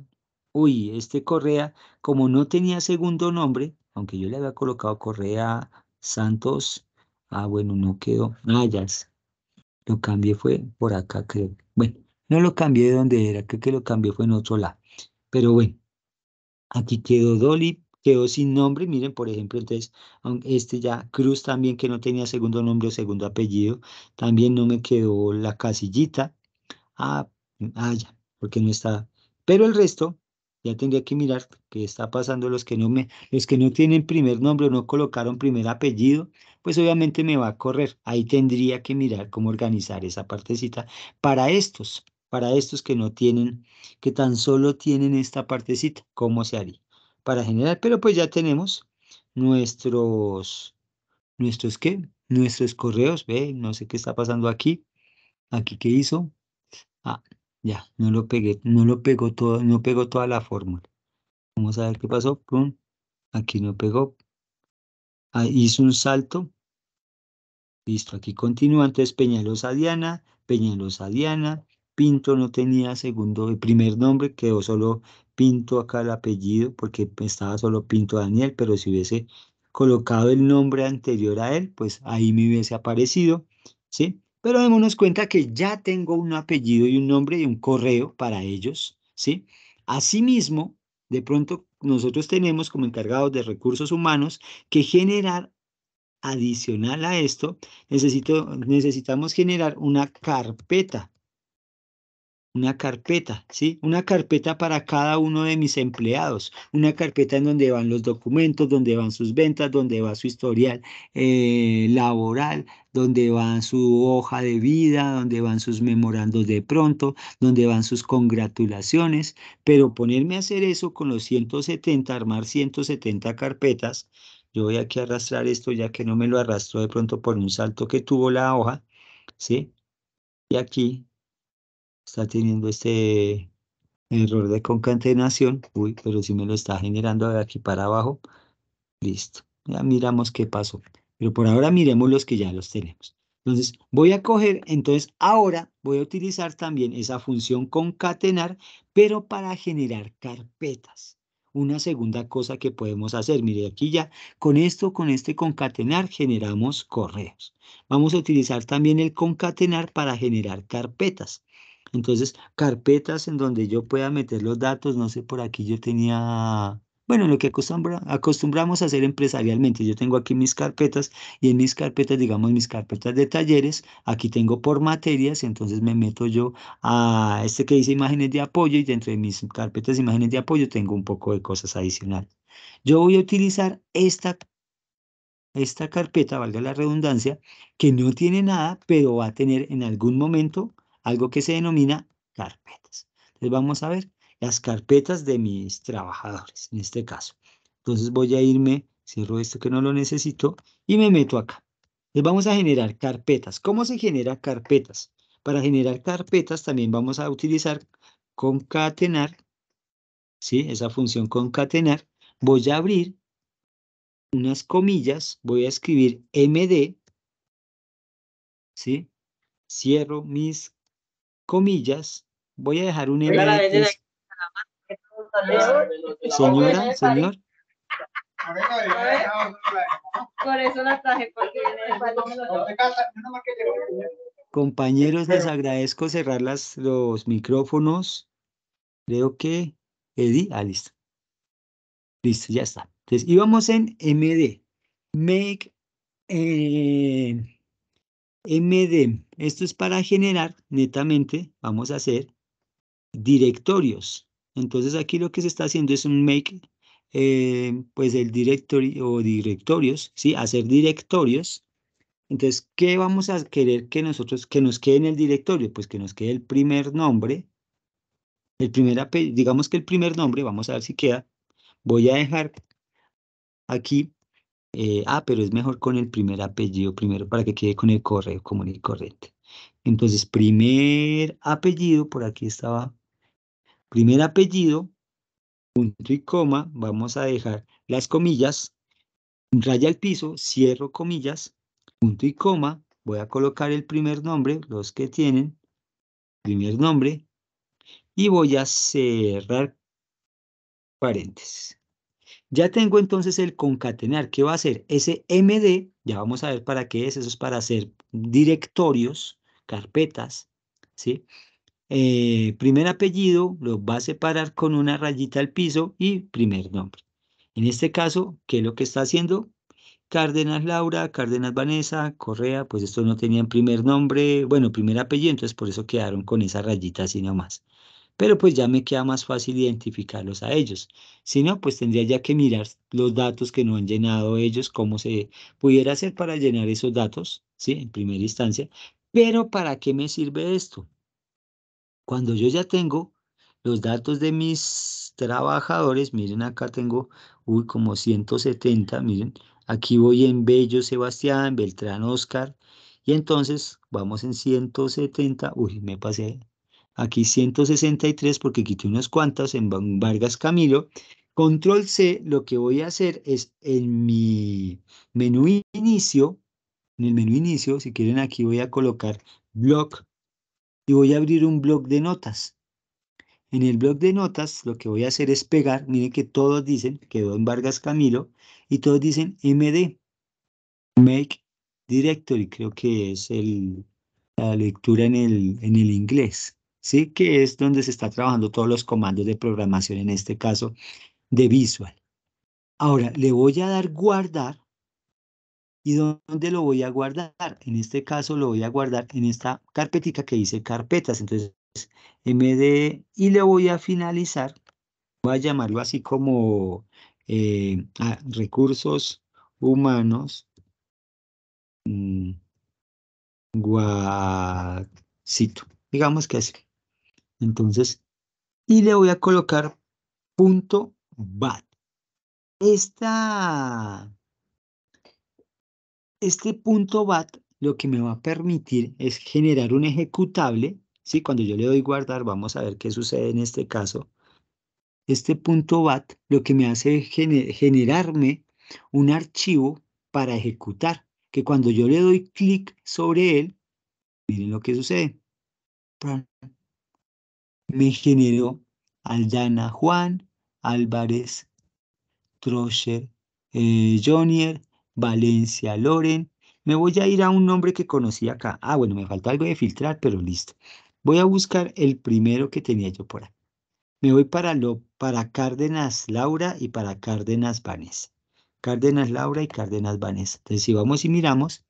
uy, este Correa, como no tenía segundo nombre, aunque yo le había colocado Correa Santos, ah, bueno, no quedó, Ayas, ah, lo cambié fue por acá, creo. Bueno, no lo cambié de donde era, creo que lo cambié fue en otro lado. Pero bueno, aquí quedó Dolly, quedó sin nombre. Miren, por ejemplo, entonces, este ya, Cruz también que no tenía segundo nombre o segundo apellido, también no me quedó la casillita. Ah, ah porque no está. Pero el resto, ya tendría que mirar qué está pasando los que no me los que no tienen primer nombre o no colocaron primer apellido pues obviamente me va a correr ahí tendría que mirar cómo organizar esa partecita para estos para estos que no tienen que tan solo tienen esta partecita cómo se haría para generar pero pues ya tenemos nuestros nuestros qué nuestros correos ve no sé qué está pasando aquí aquí qué hizo ah ya, no lo pegué, no lo pegó todo, no pegó toda la fórmula. Vamos a ver qué pasó. Aquí no pegó. Ahí hizo un salto. Listo, aquí continúa. Entonces Peñalosa Diana, Peñalosa Diana, Pinto no tenía segundo, el primer nombre, quedó solo Pinto acá el apellido, porque estaba solo Pinto Daniel, pero si hubiese colocado el nombre anterior a él, pues ahí me hubiese aparecido, ¿sí? Pero démonos cuenta que ya tengo un apellido y un nombre y un correo para ellos, ¿sí? Asimismo, de pronto nosotros tenemos como encargados de recursos humanos que generar adicional a esto, necesito, necesitamos generar una carpeta una carpeta, ¿sí? Una carpeta para cada uno de mis empleados, una carpeta en donde van los documentos, donde van sus ventas, donde va su historial eh, laboral, donde van su hoja de vida, donde van sus memorandos de pronto, donde van sus congratulaciones, pero ponerme a hacer eso con los 170, armar 170 carpetas, yo voy aquí a arrastrar esto ya que no me lo arrastró de pronto por un salto que tuvo la hoja, ¿sí? Y aquí está teniendo este error de concatenación. Uy, pero si me lo está generando de aquí para abajo. Listo. Ya miramos qué pasó. Pero por ahora miremos los que ya los tenemos. Entonces voy a coger, entonces ahora voy a utilizar también esa función concatenar, pero para generar carpetas una segunda cosa que podemos hacer. Mire, aquí ya con esto, con este concatenar, generamos correos. Vamos a utilizar también el concatenar para generar carpetas. Entonces, carpetas en donde yo pueda meter los datos, no sé, por aquí yo tenía, bueno, lo que acostumbramos a hacer empresarialmente, yo tengo aquí mis carpetas y en mis carpetas, digamos, mis carpetas de talleres, aquí tengo por materias, entonces me meto yo a este que dice imágenes de apoyo y dentro de mis carpetas de imágenes de apoyo tengo un poco de cosas adicionales. Yo voy a utilizar esta esta carpeta, valga la redundancia, que no tiene nada, pero va a tener en algún momento algo que se denomina carpetas. Entonces vamos a ver las carpetas de mis trabajadores, en este caso. Entonces voy a irme, cierro esto que no lo necesito y me meto acá. Entonces vamos a generar carpetas. ¿Cómo se genera carpetas? Para generar carpetas también vamos a utilizar concatenar, ¿sí? Esa función concatenar. Voy a abrir unas comillas, voy a escribir MD, ¿sí? Cierro mis comillas, voy a dejar un MX. Señora, señor. Compañeros, les agradezco cerrar los micrófonos. Creo que Eddie, ah, listo. Listo, ya está. Entonces, íbamos en MD. Make eh, MD. Esto es para generar, netamente, vamos a hacer directorios. Entonces aquí lo que se está haciendo es un make, eh, pues el directory o directorios, ¿sí? Hacer directorios. Entonces, ¿qué vamos a querer que nosotros, que nos quede en el directorio? Pues que nos quede el primer nombre, el primer apellido, digamos que el primer nombre, vamos a ver si queda. Voy a dejar aquí eh, ah, pero es mejor con el primer apellido primero para que quede con el correo común y corriente. Entonces, primer apellido, por aquí estaba, primer apellido, punto y coma, vamos a dejar las comillas, raya al piso, cierro comillas, punto y coma, voy a colocar el primer nombre, los que tienen, primer nombre, y voy a cerrar paréntesis. Ya tengo entonces el concatenar. ¿Qué va a hacer? Ese MD, ya vamos a ver para qué es. Eso es para hacer directorios, carpetas, ¿sí? Eh, primer apellido lo va a separar con una rayita al piso y primer nombre. En este caso, ¿qué es lo que está haciendo? Cárdenas Laura, Cárdenas Vanessa, Correa, pues estos no tenían primer nombre, bueno, primer apellido, entonces por eso quedaron con esa rayita así nomás pero pues ya me queda más fácil identificarlos a ellos. Si no, pues tendría ya que mirar los datos que no han llenado ellos, cómo se pudiera hacer para llenar esos datos, ¿sí? En primera instancia. Pero ¿para qué me sirve esto? Cuando yo ya tengo los datos de mis trabajadores, miren acá tengo, uy, como 170, miren, aquí voy en Bello Sebastián, Beltrán Oscar, y entonces vamos en 170, uy, me pasé aquí 163 porque quité unas cuantas en Vargas Camilo. Control C, lo que voy a hacer es en mi menú inicio, en el menú inicio, si quieren aquí voy a colocar blog y voy a abrir un blog de notas. En el blog de notas lo que voy a hacer es pegar, miren que todos dicen, quedó en Vargas Camilo, y todos dicen MD, Make Directory, creo que es la lectura en el, en el inglés. ¿sí? que es donde se está trabajando todos los comandos de programación, en este caso de Visual. Ahora, le voy a dar guardar. ¿Y dónde lo voy a guardar? En este caso lo voy a guardar en esta carpetica que dice carpetas. Entonces, MD y le voy a finalizar. Voy a llamarlo así como eh, ah, recursos humanos. Mm, guacito. Digamos que así. Entonces, y le voy a colocar punto bat. Esta, este punto bat lo que me va a permitir es generar un ejecutable. ¿sí? Cuando yo le doy guardar, vamos a ver qué sucede en este caso. Este punto bat lo que me hace es generarme un archivo para ejecutar, que cuando yo le doy clic sobre él, miren lo que sucede. Me generó Aldana Juan, Álvarez Trocher eh, Jonier, Valencia Loren. Me voy a ir a un nombre que conocí acá. Ah, bueno, me falta algo de filtrar, pero listo. Voy a buscar el primero que tenía yo por ahí. Me voy para, lo, para Cárdenas Laura y para Cárdenas Vanessa. Cárdenas Laura y Cárdenas Vanessa. Entonces, si vamos y miramos,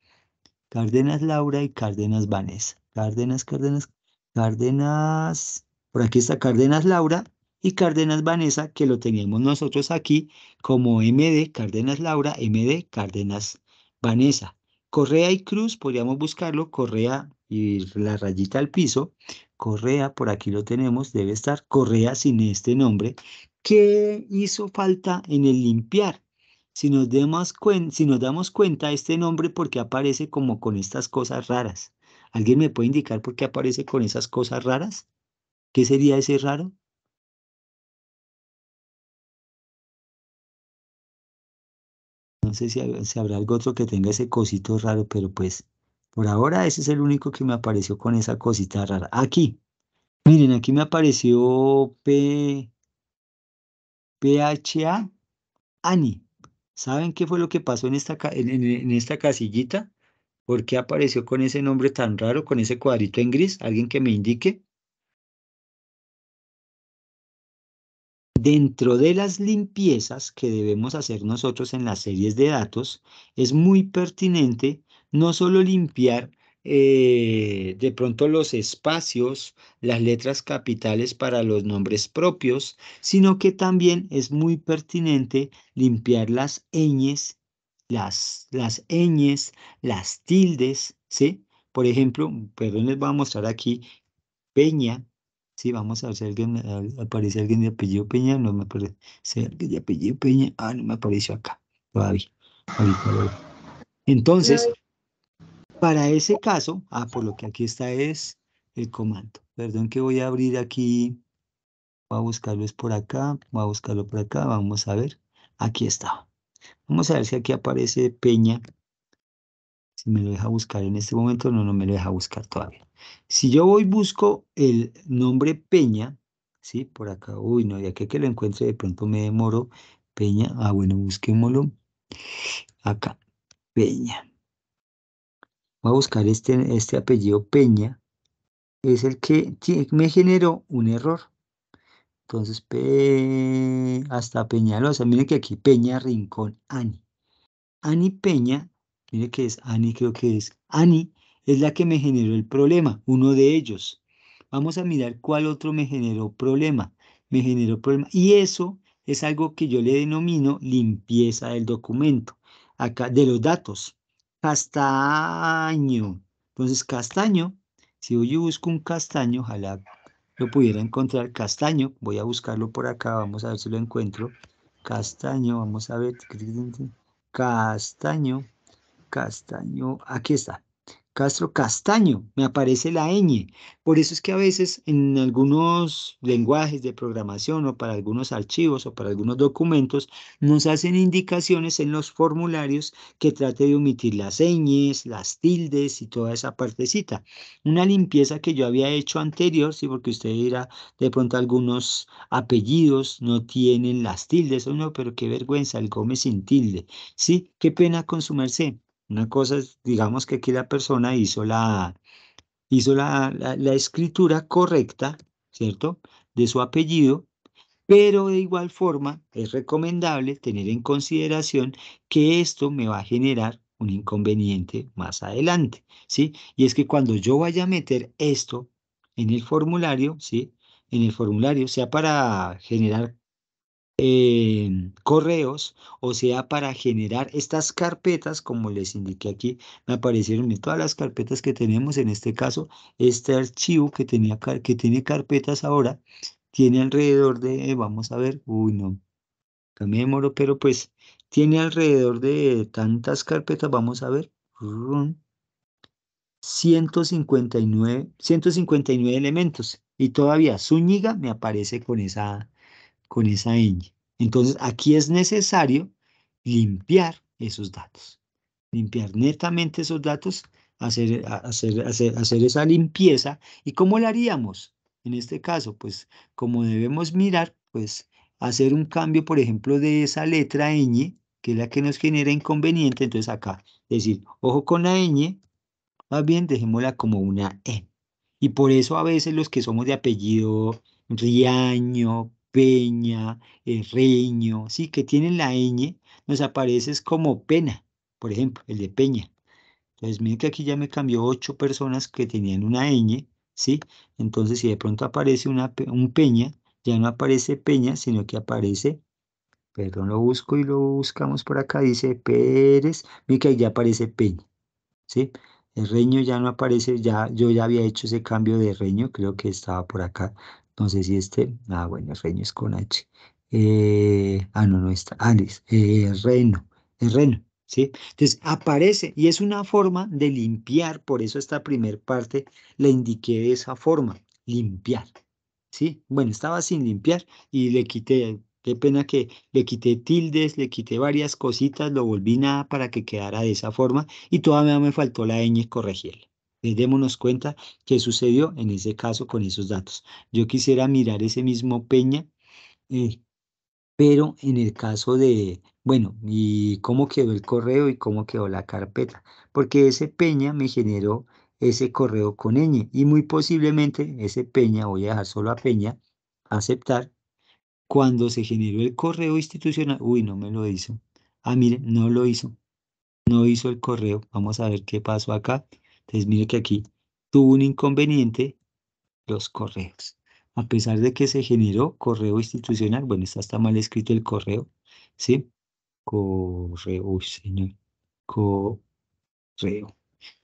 Cárdenas Laura y Cárdenas Vanessa. Cárdenas, Cárdenas, Cárdenas. Por aquí está Cárdenas Laura y Cárdenas Vanessa, que lo tenemos nosotros aquí como MD Cárdenas Laura, MD Cárdenas Vanessa. Correa y Cruz, podríamos buscarlo, Correa y la rayita al piso. Correa, por aquí lo tenemos, debe estar Correa sin este nombre. ¿Qué hizo falta en el limpiar? Si nos, si nos damos cuenta, este nombre, porque aparece como con estas cosas raras? ¿Alguien me puede indicar por qué aparece con esas cosas raras? ¿Qué sería ese raro? No sé si, habrá algo otro que tenga ese cosito raro, pero pues por ahora ese es el único que me apareció con esa cosita rara. Aquí, miren, aquí me apareció P, PHA ANI. ¿Saben qué fue lo que pasó en esta, en esta casillita? ¿Por qué apareció con ese nombre tan raro, con ese cuadrito en gris? ¿Alguien que me indique? Dentro de las limpiezas que debemos hacer nosotros en las series de datos, es muy pertinente no solo limpiar eh, de pronto los espacios, las letras capitales para los nombres propios, sino que también es muy pertinente limpiar las ñes, las, las ñes, las tildes, ¿sí? Por ejemplo, perdón, les voy a mostrar aquí Peña, Sí, vamos a ver si alguien eh, aparece alguien de apellido Peña. No me aparece alguien de apellido Peña. Ah, no me apareció acá todavía. Entonces, para ese caso, ah, por lo que aquí está es el comando. Perdón que voy a abrir aquí. Voy a buscarlo es por acá. Voy a buscarlo por acá. Vamos a ver. Aquí está. Vamos a ver si aquí aparece Peña si me lo deja buscar en este momento, no, no me lo deja buscar todavía. Si yo voy busco el nombre Peña, ¿sí? Por acá, uy, no, ya que, que lo encuentre, de pronto me demoro. Peña, ah, bueno, busquémoslo. Acá, Peña. Voy a buscar este, este apellido Peña. Es el que me generó un error. Entonces, pe... hasta Peñalosa. Miren que aquí Peña Rincón Ani. Ani Peña Mire que es Ani, creo que es. Ani es la que me generó el problema, uno de ellos. Vamos a mirar cuál otro me generó problema. Me generó problema. Y eso es algo que yo le denomino limpieza del documento, acá, de los datos. Castaño. Entonces, castaño, si yo busco un castaño, ojalá lo pudiera encontrar. Castaño, voy a buscarlo por acá, vamos a ver si lo encuentro. Castaño, vamos a ver. Castaño. Castaño, aquí está. Castro Castaño, me aparece la ñ. Por eso es que a veces en algunos lenguajes de programación o para algunos archivos o para algunos documentos nos hacen indicaciones en los formularios que trate de omitir las ñes, las tildes y toda esa partecita. Una limpieza que yo había hecho anterior, sí, porque usted dirá, de pronto algunos apellidos no tienen las tildes, o no, pero qué vergüenza, el Gómez sin tilde. Sí, qué pena con una cosa es, digamos que aquí la persona hizo la, hizo la, escritura correcta, ¿cierto? De su apellido, pero de igual forma es recomendable tener en consideración que esto me va a generar un inconveniente más adelante, ¿sí? Y es que cuando yo vaya a meter esto en el formulario, ¿sí? En el formulario, sea para generar correos o sea para generar estas carpetas como les indiqué aquí me aparecieron todas las carpetas que tenemos en este caso este archivo que tenía que tiene carpetas ahora tiene alrededor de vamos a ver uy no también demoro pero pues tiene alrededor de tantas carpetas vamos a ver 159 159 elementos y todavía Zúñiga me aparece con esa con esa ñ. Entonces, aquí es necesario limpiar esos datos. Limpiar netamente esos datos, hacer, hacer, hacer, esa limpieza. ¿Y cómo la haríamos? En este caso, pues, como debemos mirar, pues, hacer un cambio, por ejemplo, de esa letra ñ, que es la que nos genera inconveniente. Entonces, acá, decir, ojo con la ñ, más bien dejémosla como una E. Y por eso a veces los que somos de apellido Riaño, peña, El eh, reño, ¿sí? que tienen la ñ, nos aparece como pena, por ejemplo, el de peña. Entonces, miren que aquí ya me cambió ocho personas que tenían una ñ, ¿sí? Entonces, si de pronto aparece una, un peña, ya no aparece peña, sino que aparece, perdón, lo busco y lo buscamos por acá, dice Pérez, miren que ya aparece peña, ¿sí? El reño ya no aparece, ya, yo ya había hecho ese cambio de reño, creo que estaba por acá. No sé si este. Ah, bueno, Reño es con H. Eh, ah, no, no está. Alice. Eh, reno. Es reno. ¿Sí? Entonces aparece y es una forma de limpiar, por eso esta primera parte la indiqué de esa forma, limpiar. ¿Sí? Bueno, estaba sin limpiar y le quité, qué pena que le quité tildes, le quité varias cositas, lo volví nada para que quedara de esa forma y todavía me faltó la ñ corregirla démonos cuenta qué sucedió en ese caso con esos datos. Yo quisiera mirar ese mismo Peña, eh, pero en el caso de, bueno, y cómo quedó el correo y cómo quedó la carpeta, porque ese Peña me generó ese correo con ñ y muy posiblemente ese Peña, voy a dejar solo a Peña, aceptar, cuando se generó el correo institucional, uy, no me lo hizo. Ah, miren, no lo hizo. No hizo el correo. Vamos a ver qué pasó acá. Entonces, mire que aquí tuvo un inconveniente los correos. A pesar de que se generó correo institucional, bueno, está, mal escrito el correo, ¿sí? Correo, uy, señor, correo.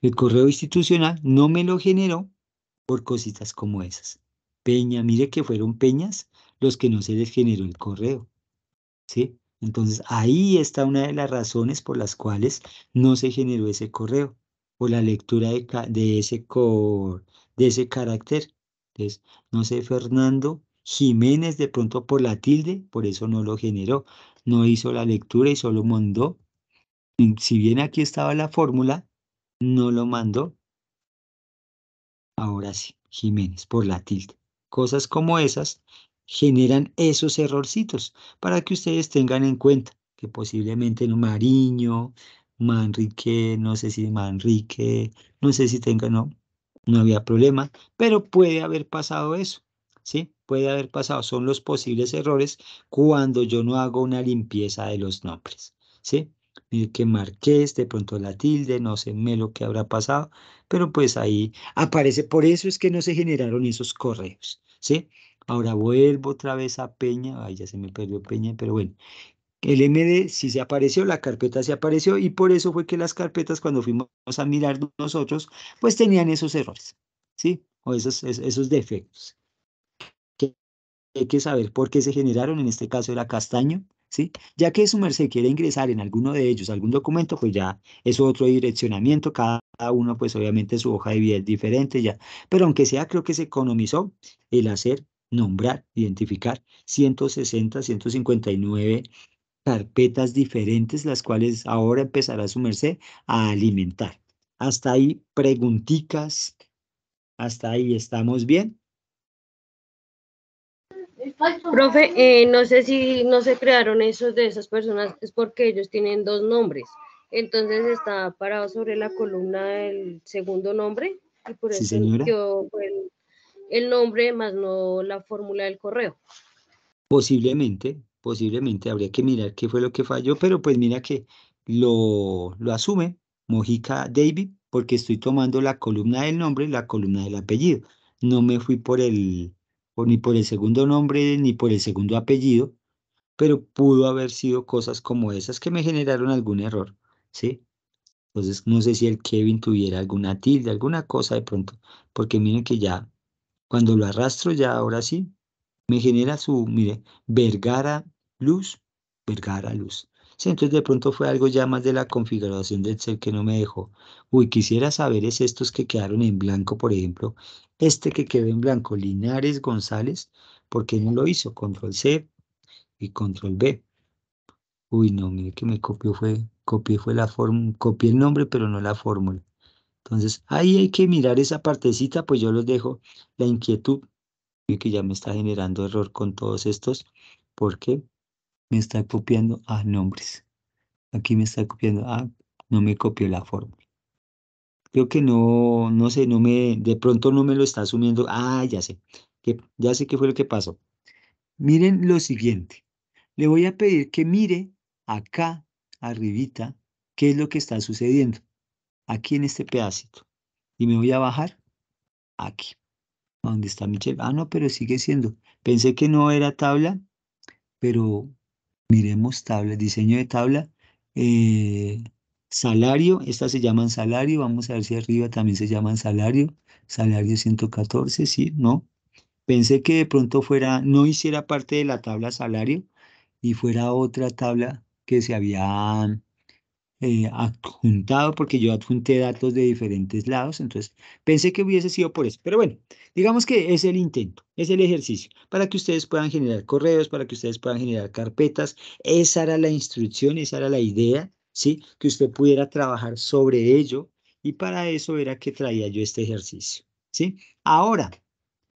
El correo institucional no me lo generó por cositas como esas. Peña, mire que fueron peñas los que no se les generó el correo, ¿sí? Entonces, ahí está una de las razones por las cuales no se generó ese correo la lectura de, ese, de ese carácter. Entonces, no sé, Fernando Jiménez de pronto por la tilde, por eso no lo generó, no hizo la lectura y solo mandó. Si bien aquí estaba la fórmula, no lo mandó. Ahora sí, Jiménez por la tilde. Cosas como esas generan esos errorcitos para que ustedes tengan en cuenta que posiblemente en Mariño, Manrique, no sé si Manrique, no sé si tenga, no, no había problema, pero puede haber pasado eso, ¿sí? Puede haber pasado, son los posibles errores cuando yo no hago una limpieza de los nombres, ¿sí? Mire eh, que Marqués, de pronto la tilde, no sé me lo que habrá pasado, pero pues ahí aparece, por eso es que no se generaron esos correos, ¿sí? Ahora vuelvo otra vez a Peña, ay, ya se me perdió Peña, pero bueno, el MD, si se apareció, la carpeta se apareció y por eso fue que las carpetas cuando fuimos a mirar nosotros, pues tenían esos errores, ¿sí? O esos, esos defectos. hay que saber por qué se generaron, en este caso era castaño, ¿Sí? Ya que su merced quiere ingresar en alguno de ellos algún documento, pues ya es otro direccionamiento, cada uno pues obviamente su hoja de vida es diferente ya, pero aunque sea creo que se economizó el hacer, nombrar, identificar 160, 159 carpetas diferentes, las cuales ahora empezará a merced a alimentar. Hasta ahí pregunticas, hasta ahí estamos bien. Profe, eh, no sé si no se crearon esos de esas personas, es porque ellos tienen dos nombres. Entonces está parado sobre la columna del segundo nombre y por eso sí, el nombre más no la fórmula del correo. Posiblemente, posiblemente habría que mirar qué fue lo que falló, pero pues mira que lo, lo asume Mojica David, porque estoy tomando la columna del nombre y la columna del apellido. No me fui por el, ni por el segundo nombre ni por el segundo apellido, pero pudo haber sido cosas como esas que me generaron algún error, ¿sí? Entonces, no sé si el Kevin tuviera alguna tilde, alguna cosa de pronto, porque miren que ya, cuando lo arrastro ya ahora sí, me genera su, mire, Vergara luz, Vergara luz. Sí, entonces de pronto fue algo ya más de la configuración del ser que no me dejó. Uy, quisiera saber es estos que quedaron en blanco, por ejemplo. Este que quedó en blanco, Linares González, ¿por qué no lo hizo? Control C y Control B. Uy, no, mire que me copió fue, copié fue la fórmula, copié el nombre, pero no la fórmula. Entonces, ahí hay que mirar esa partecita, pues yo los dejo la inquietud que ya me está generando error con todos estos, ¿Por qué? me está copiando a nombres. Aquí me está copiando a, no me copió la fórmula. Creo que no, no sé, no me, de pronto no me lo está asumiendo. Ah, ya sé, que, ya sé qué fue lo que pasó. Miren lo siguiente. Le voy a pedir que mire acá, arribita, qué es lo que está sucediendo. Aquí en este pedacito. Y me voy a bajar aquí. ¿Dónde está Michelle? Ah, no, pero sigue siendo. Pensé que no era tabla, pero Miremos tablas, diseño de tabla. Eh, salario, estas se llaman salario. Vamos a ver si arriba también se llaman salario. Salario 114, sí, no. Pensé que de pronto fuera, no hiciera parte de la tabla salario y fuera otra tabla que se habían... Eh, adjuntado porque yo adjunté datos de diferentes lados, entonces pensé que hubiese sido por eso. Pero bueno, digamos que es el intento, es el ejercicio, para que ustedes puedan generar correos, para que ustedes puedan generar carpetas. Esa era la instrucción, esa era la idea, ¿sí? Que usted pudiera trabajar sobre ello y para eso era que traía yo este ejercicio, ¿sí? Ahora,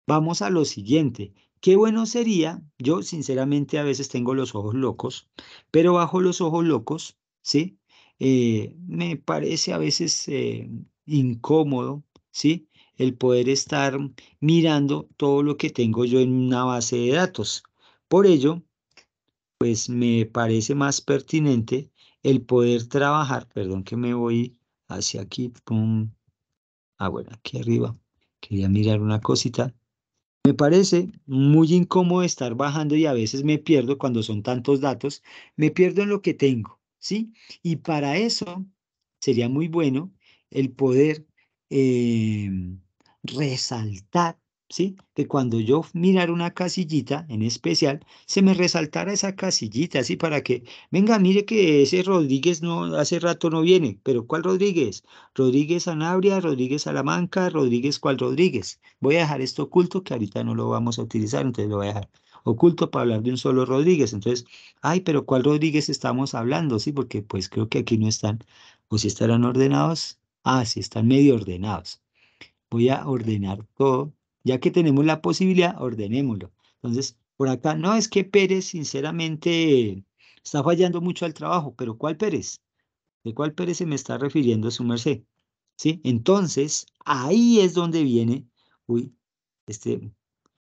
vamos a lo siguiente. Qué bueno sería, yo sinceramente a veces tengo los ojos locos, pero bajo los ojos locos, ¿sí? Eh, me parece a veces eh, incómodo, ¿sí? El poder estar mirando todo lo que tengo yo en una base de datos. Por ello, pues me parece más pertinente el poder trabajar, perdón que me voy hacia aquí, ah bueno, aquí arriba, quería mirar una cosita. Me parece muy incómodo estar bajando y a veces me pierdo cuando son tantos datos, me pierdo en lo que tengo, ¿sí? Y para eso sería muy bueno el poder em, resaltar, ¿sí? Que cuando yo mirar una casillita en especial, se me resaltara esa casillita, así Para que, venga, mire que ese Rodríguez no, hace rato no viene, pero ¿cuál Rodríguez? Rodríguez Sanabria, Rodríguez Salamanca, Rodríguez, ¿cuál Rodríguez? Voy a dejar esto oculto que ahorita no lo vamos a utilizar, entonces lo voy a dejar oculto para hablar de un solo Rodríguez. Entonces, ay, pero ¿cuál Rodríguez estamos hablando? Sí, porque pues creo que aquí no están, o si estarán ordenados, ah, sí están medio ordenados. Voy a ordenar todo. Ya que tenemos la posibilidad, ordenémoslo. Entonces, por acá, no, es que Pérez, sinceramente, está fallando mucho al trabajo, pero ¿cuál Pérez? ¿De cuál Pérez se me está refiriendo su merced? ¿Sí? Entonces, ahí es donde viene, uy, este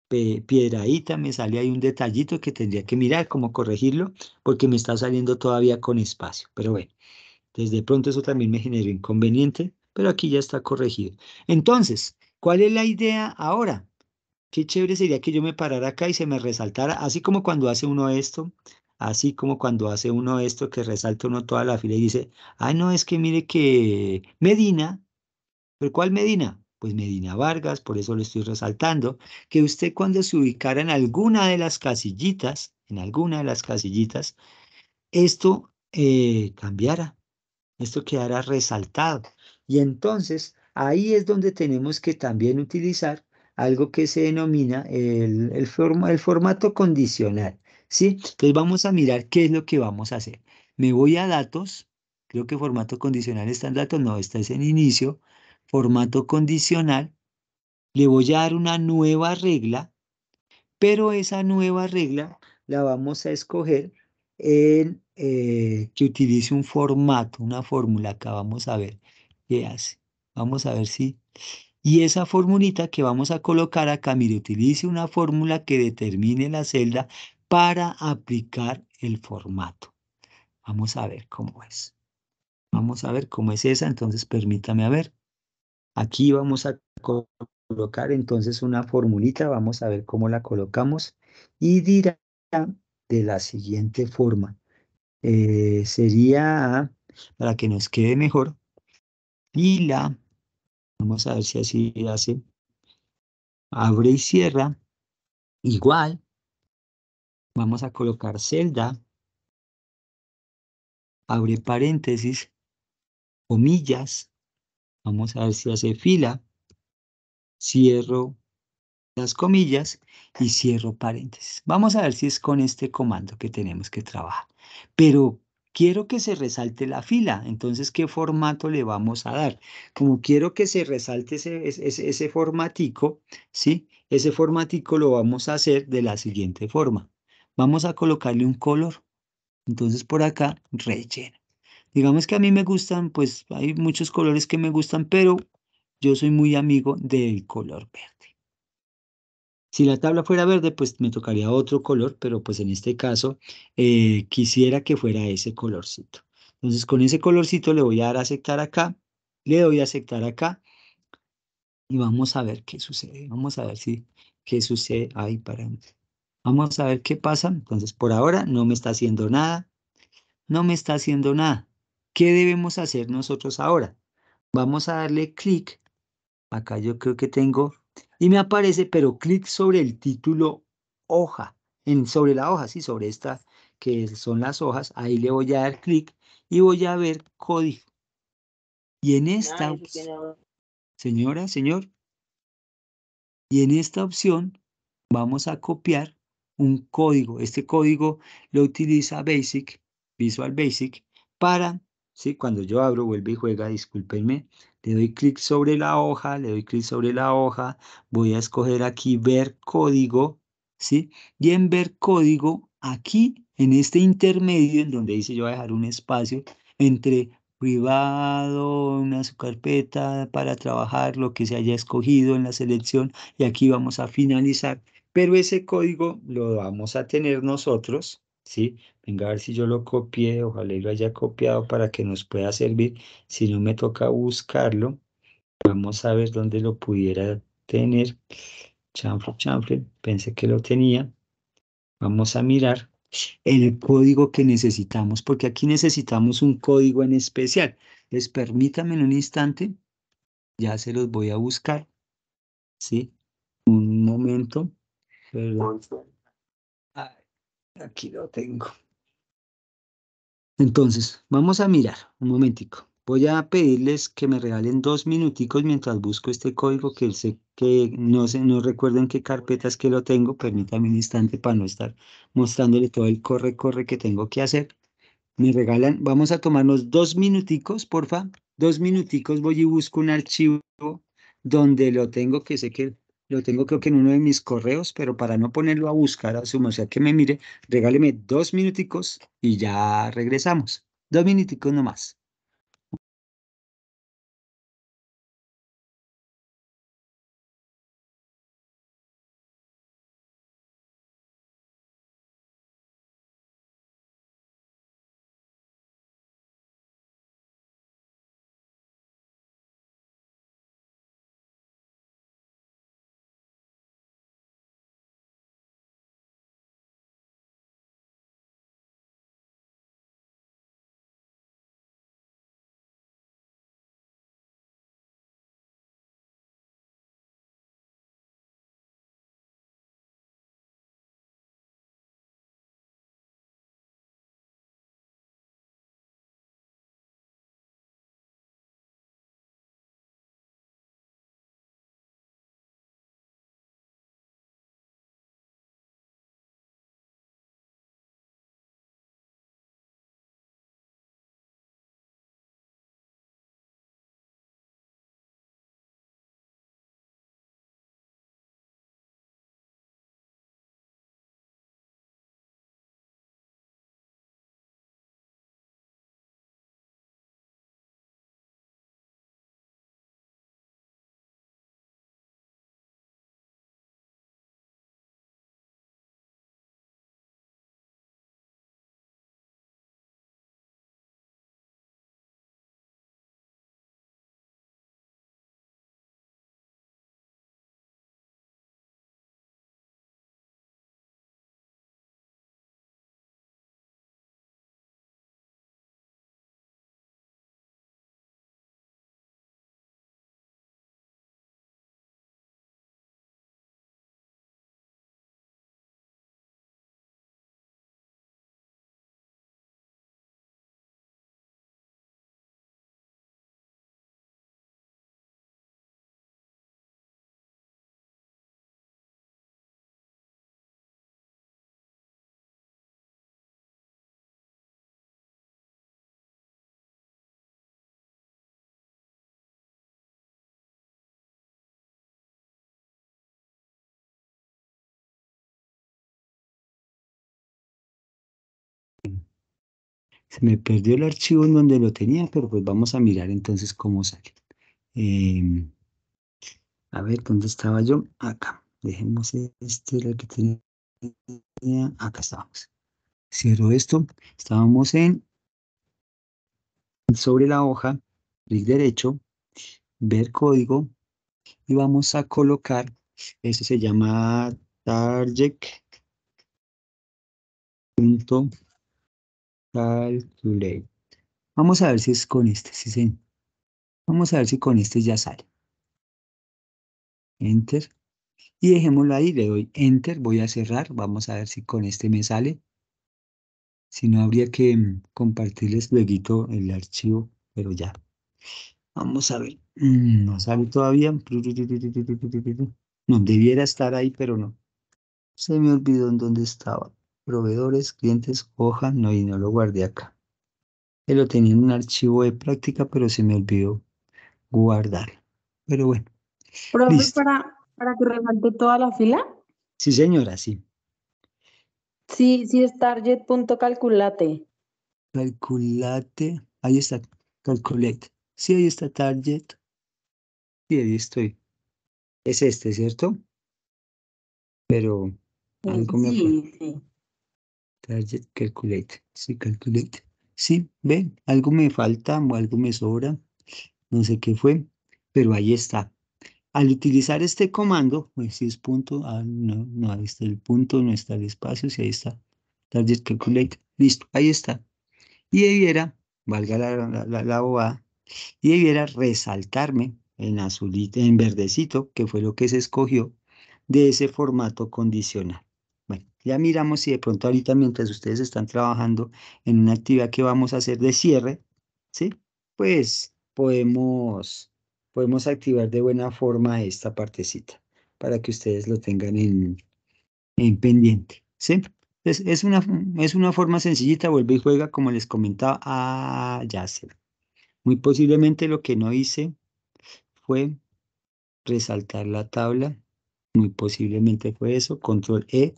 piedradita, me sale ahí un detallito que tendría que mirar cómo corregirlo, porque me está saliendo todavía con espacio. Pero bueno, desde pronto eso también me generó inconveniente, pero aquí ya está corregido. Entonces, ¿cuál es la idea ahora? Qué chévere sería que yo me parara acá y se me resaltara, así como cuando hace uno esto, así como cuando hace uno esto que resalta uno toda la fila y dice, ay no, es que mire que Medina, ¿pero cuál Medina? Pues, Medina Vargas, por eso lo estoy resaltando, que usted cuando se ubicara en alguna de las casillitas, en alguna de las casillitas, esto eh, cambiara, esto quedara resaltado. Y entonces ahí es donde tenemos que también utilizar algo que se denomina el, el, el formato condicional. ¿sí? Entonces vamos a mirar qué es lo que vamos a hacer. Me voy a datos, creo que formato condicional está en datos, no, está es en inicio, formato condicional, le voy a dar una nueva regla, pero esa nueva regla la vamos a escoger en, eh, que utilice un formato, una fórmula. Acá vamos a ver qué hace. Vamos a ver si... Y esa formulita que vamos a colocar acá, mire, utilice una fórmula que determine la celda para aplicar el formato. Vamos a ver cómo es. Vamos a ver cómo es esa, entonces permítame a ver. Aquí vamos a colocar entonces una formulita, vamos a ver cómo la colocamos y dirá de la siguiente forma. Eh, sería, para que nos quede mejor, y vamos a ver si así hace, abre y cierra, igual, vamos a colocar celda, abre paréntesis, comillas, Vamos a ver si hace fila. Cierro las comillas y cierro paréntesis. Vamos a ver si es con este comando que tenemos que trabajar. Pero quiero que se resalte la fila, entonces, ¿qué formato le vamos a dar? Como quiero que se resalte ese, formatico, ¿sí? Ese formatico lo vamos a hacer de la siguiente forma. Vamos a colocarle un color. Entonces, por acá, relleno. Digamos que a mí me gustan, pues hay muchos colores que me gustan, pero yo soy muy amigo del color verde. Si la tabla fuera verde, pues me tocaría otro color, pero pues en este caso eh, quisiera que fuera ese colorcito. Entonces con ese colorcito le voy a dar a aceptar acá, le doy a aceptar acá y vamos a ver qué sucede. Vamos a ver si qué sucede ahí para Vamos a ver qué pasa. Entonces por ahora no me está haciendo nada. No me está haciendo nada. ¿Qué debemos hacer nosotros ahora? Vamos a darle clic. Acá yo creo que tengo. Y me aparece, pero clic sobre el título hoja. En, sobre la hoja, sí, sobre esta que son las hojas. Ahí le voy a dar clic y voy a ver código. Y en esta... Señora, señor. Y en esta opción vamos a copiar un código. Este código lo utiliza Basic, Visual Basic, para ¿sí? Cuando yo abro, vuelve y juega, discúlpenme, le doy clic sobre la hoja, le doy clic sobre la hoja, voy a escoger aquí ver código, ¿sí? Y en ver código, aquí, en este intermedio, en donde dice yo voy a dejar un espacio entre privado, una carpeta para trabajar lo que se haya escogido en la selección y aquí vamos a finalizar, pero ese código lo vamos a tener nosotros, ¿sí? Venga a ver si yo lo copié, ojalá lo haya copiado para que nos pueda servir. Si no me toca buscarlo, vamos a ver dónde lo pudiera tener. Chanfle, chanfle, pensé que lo tenía. Vamos a mirar el código que necesitamos, porque aquí necesitamos un código en especial. Les permítanme un instante, ya se los voy a buscar. ¿Sí? Un momento. Perdón. Aquí lo tengo. Entonces, vamos a mirar un momentico. Voy a pedirles que me regalen dos minuticos mientras busco este código que sé que no, sé, no recuerden qué carpetas que lo tengo. Permítame un instante para no estar mostrándole todo el corre, corre que tengo que hacer. Me regalan, vamos a tomarnos dos minuticos, porfa. Dos minuticos, voy y busco un archivo donde lo tengo que sé que lo tengo creo que en uno de mis correos, pero para no ponerlo a buscar, asumo, o sea que me mire, regáleme dos minuticos y ya regresamos. Dos minuticos nomás. me perdió el archivo en donde lo tenía, pero pues vamos a mirar entonces cómo sale. Em, a ver, ¿dónde estaba yo? Acá. Dejemos este, el que tenía. Acá estábamos. Cierro esto. Estábamos en sobre la hoja, clic derecho, ver código y vamos a colocar, eso se llama target Calculate. Vamos a ver si es con este, Vamos a ver si con este ya sale. Enter. Y dejémoslo ahí, le doy Enter, voy a cerrar. Vamos a ver si con este me sale. Si no, habría que mm, compartirles luego el archivo, pero ya. Vamos a ver. Mm, no sale todavía. No, debiera estar ahí, pero no. Se me olvidó en dónde estaba proveedores, clientes, hoja no y no lo guardé acá. Él lo tenía en un archivo de práctica, pero se me olvidó guardar. Pero bueno. para, para que resalte toda la fila. Sí, señora, sí. Sí, sí, es target.calculate. Calculate. Ahí está, calculate. Sí, ahí está target. Sí, ahí estoy. Es este, ¿cierto? Pero eh, Sí, sí. Target Calculate. Sí, Calculate. Sí, ven, algo me falta o algo me sobra. No sé qué fue, pero ahí está. Al utilizar este comando, pues si es punto, ah, no, no, ahí está el punto, no está el espacio, si sí, ahí está. Target Calculate. Listo, ahí está. Y debiera, valga la, la, la, y debiera resaltarme en azulito, en verdecito, que fue lo que se escogió de ese formato condicional. Ya miramos si de pronto ahorita mientras ustedes están trabajando en una actividad que vamos a hacer de cierre, ¿sí? Pues podemos, podemos activar de buena forma esta partecita para que ustedes lo tengan en, en pendiente, ¿sí? Es, es, una, es una forma sencillita, vuelve y juega, como les comentaba. Ah, ya Muy posiblemente lo que no hice fue resaltar la tabla. Muy posiblemente fue eso, control E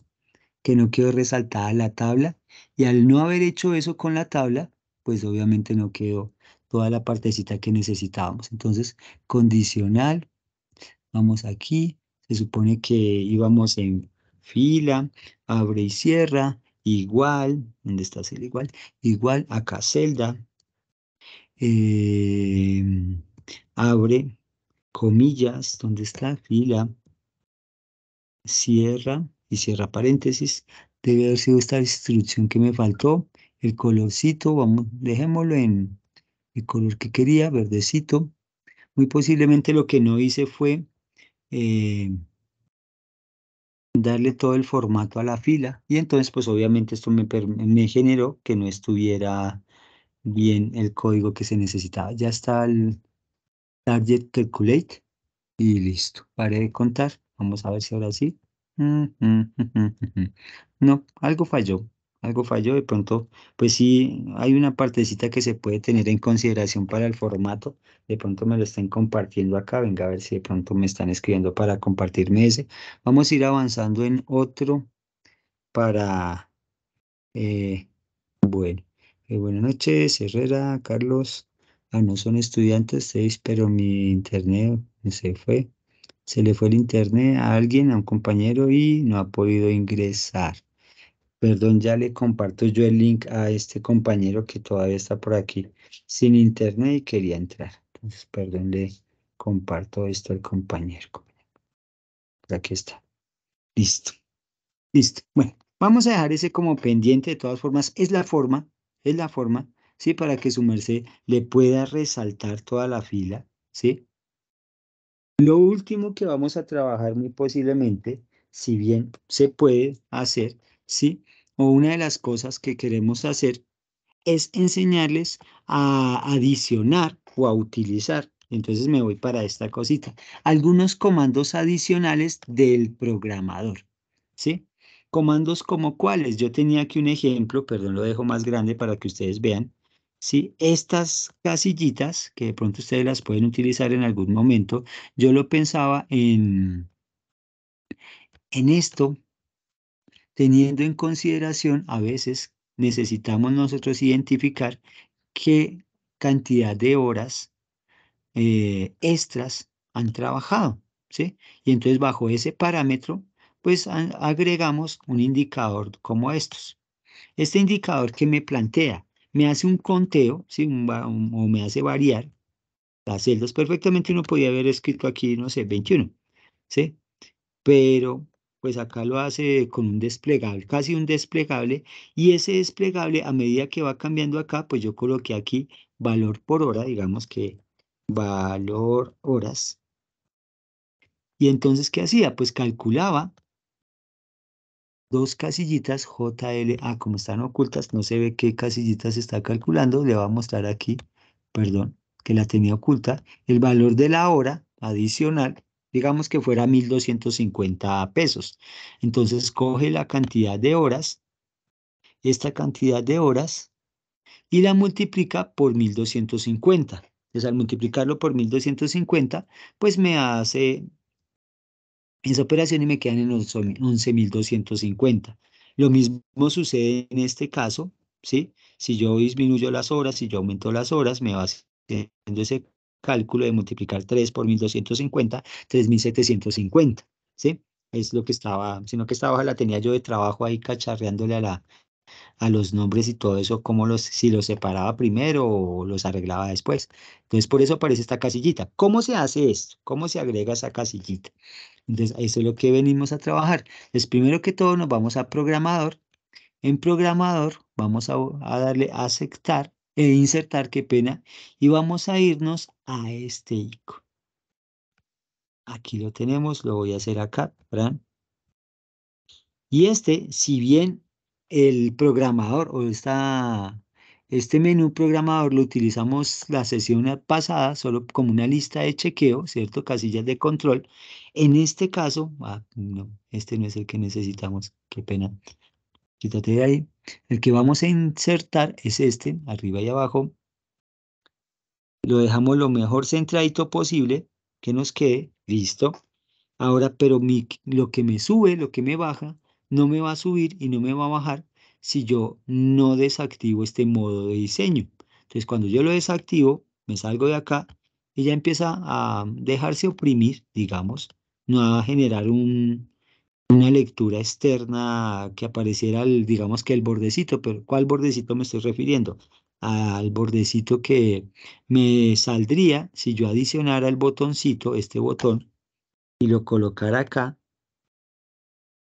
que no quedó resaltada la tabla y al no haber hecho eso con la tabla, pues obviamente no quedó toda la partecita que necesitábamos. Entonces, condicional, vamos aquí, se supone que íbamos en fila, abre y cierra, igual, ¿dónde está el igual? Igual acá celda, em, abre, comillas, ¿dónde está? Fila, cierra, y cierra paréntesis, debe haber sido esta instrucción que me faltó, el colorcito, vamos, dejémoslo en el color que quería, verdecito. Muy posiblemente lo que no hice fue eh, darle todo el formato a la fila y entonces pues obviamente esto me, me generó que no estuviera bien el código que se necesitaba. Ya está el target calculate y listo. pare de contar. Vamos a ver si ahora sí. No, algo falló, algo falló de pronto, pues sí, hay una partecita que se puede tener en consideración para el formato, de pronto me lo están compartiendo acá, venga a ver si de pronto me están escribiendo para compartirme ese. Vamos a ir avanzando en otro para, eh, bueno, eh, buenas noches, Herrera, Carlos, ah, no son estudiantes, seis, pero mi internet se fue. Se le fue el internet a alguien, a un compañero y no ha podido ingresar. Perdón, ya le comparto yo el link a este compañero que todavía está por aquí sin internet y quería entrar. Entonces, perdón, le comparto esto al compañero. Pues aquí está. Listo. Listo. Bueno, vamos a dejar ese como pendiente. De todas formas, es la forma, es la forma, ¿sí? Para que su merced le pueda resaltar toda la fila, ¿sí? Lo último que vamos a trabajar muy posiblemente, si bien se puede hacer, ¿sí? O una de las cosas que queremos hacer es enseñarles a adicionar o a utilizar. Entonces me voy para esta cosita. Algunos comandos adicionales del programador, ¿sí? Comandos como cuáles. Yo tenía aquí un ejemplo, perdón, lo dejo más grande para que ustedes vean. Estas casillitas, que de pronto ustedes las pueden utilizar en algún momento, yo lo pensaba en, en esto, teniendo en consideración, a veces necesitamos nosotros identificar qué cantidad de horas eh, extras han trabajado, ¿sí? Y entonces bajo ese parámetro, pues agregamos un indicador como estos. Este indicador que me plantea me hace un conteo, ¿sí? o me hace variar las celdas. Perfectamente uno podía haber escrito aquí, no sé, 21, ¿sí? Pero pues acá lo hace con un desplegable, casi un desplegable, y ese desplegable a medida que va cambiando acá, pues yo coloqué aquí valor por hora, digamos que valor horas. Y entonces, ¿qué hacía? Pues calculaba dos casillitas JLA, como están ocultas, no se ve qué casillitas está calculando, le va a mostrar aquí, perdón, que la tenía oculta, el valor de la hora adicional, digamos que fuera 1,250 pesos. Entonces coge la cantidad de horas, esta cantidad de horas, y la multiplica por 1,250. Entonces al multiplicarlo por 1,250, pues me hace esa operación me quedan en 11.250. Lo mismo sucede en este caso, ¿sí? Si yo disminuyo las horas, si yo aumento las horas, me va haciendo ese cálculo de multiplicar 3 por 1.250, 3.750, ¿sí? Es lo que estaba, sino que esta baja la tenía yo de trabajo ahí cacharreándole a la, a los nombres y todo eso, como los, si los separaba primero o los arreglaba después. Entonces, por eso aparece esta casillita. ¿Cómo se hace esto? ¿Cómo se agrega esa casillita? Entonces, eso es lo que venimos a trabajar. es primero que todo, nos vamos a programador. En programador vamos a, darle a aceptar e insertar, qué pena, y vamos a irnos a este icono. Aquí lo tenemos, lo voy a hacer acá, ¿verdad? Y este, si bien el programador o esta, este menú programador lo utilizamos la sesión pasada solo como una lista de chequeo, ¿cierto? Casillas de control. En este caso, ah, no, este no es el que necesitamos, qué pena. Quítate de ahí. El que vamos a insertar es este, arriba y abajo. Lo dejamos lo mejor centradito posible, que nos quede, listo. Ahora, pero lo que me sube, lo que me baja, no me va a subir y no me va a bajar si yo no desactivo este modo de diseño. Entonces, cuando yo lo desactivo, me salgo de acá y ya empieza a dejarse oprimir, digamos, no a generar una lectura externa que apareciera, el, digamos que el bordecito, pero ¿cuál bordecito me estoy refiriendo? Al bordecito que me saldría si yo adicionara el botoncito, este botón, y lo colocara acá,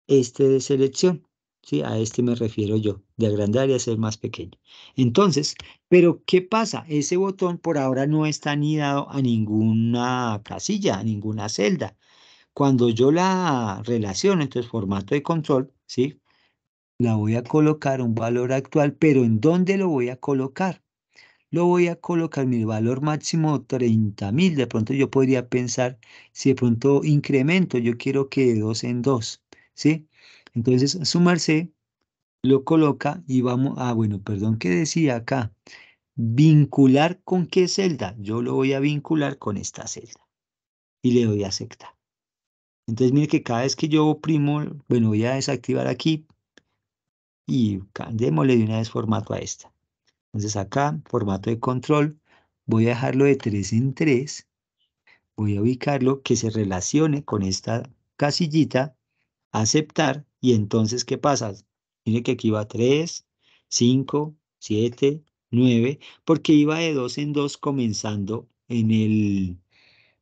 este de selección. ¿sí? A este me refiero yo, de agrandar y hacer más pequeño. Entonces, ¿pero qué pasa? Ese botón por ahora no está anidado a ninguna casilla, a ninguna celda. Cuando yo la relaciono, entonces formato de control, ¿sí? La voy a colocar un valor actual, pero ¿en dónde lo voy a colocar? Lo voy a colocar mi valor máximo 30.000. De pronto yo podría pensar, si de pronto incremento, yo quiero que de 2 en 2, ¿sí? Entonces, sumarse lo coloca y vamos, ah, bueno, perdón, ¿qué decía acá? ¿Vincular con qué celda? Yo lo voy a vincular con esta celda. Y le doy a aceptar. Entonces, mire que cada vez que yo oprimo, bueno, voy a desactivar aquí y démosle de una vez formato a esta. Entonces acá, formato de control, voy a dejarlo de 3 en 3. Voy a ubicarlo que se relacione con esta casillita, aceptar, y entonces, ¿qué pasa? Mire que aquí va 3, 5, 7, 9, porque iba de 2 en 2 comenzando en el...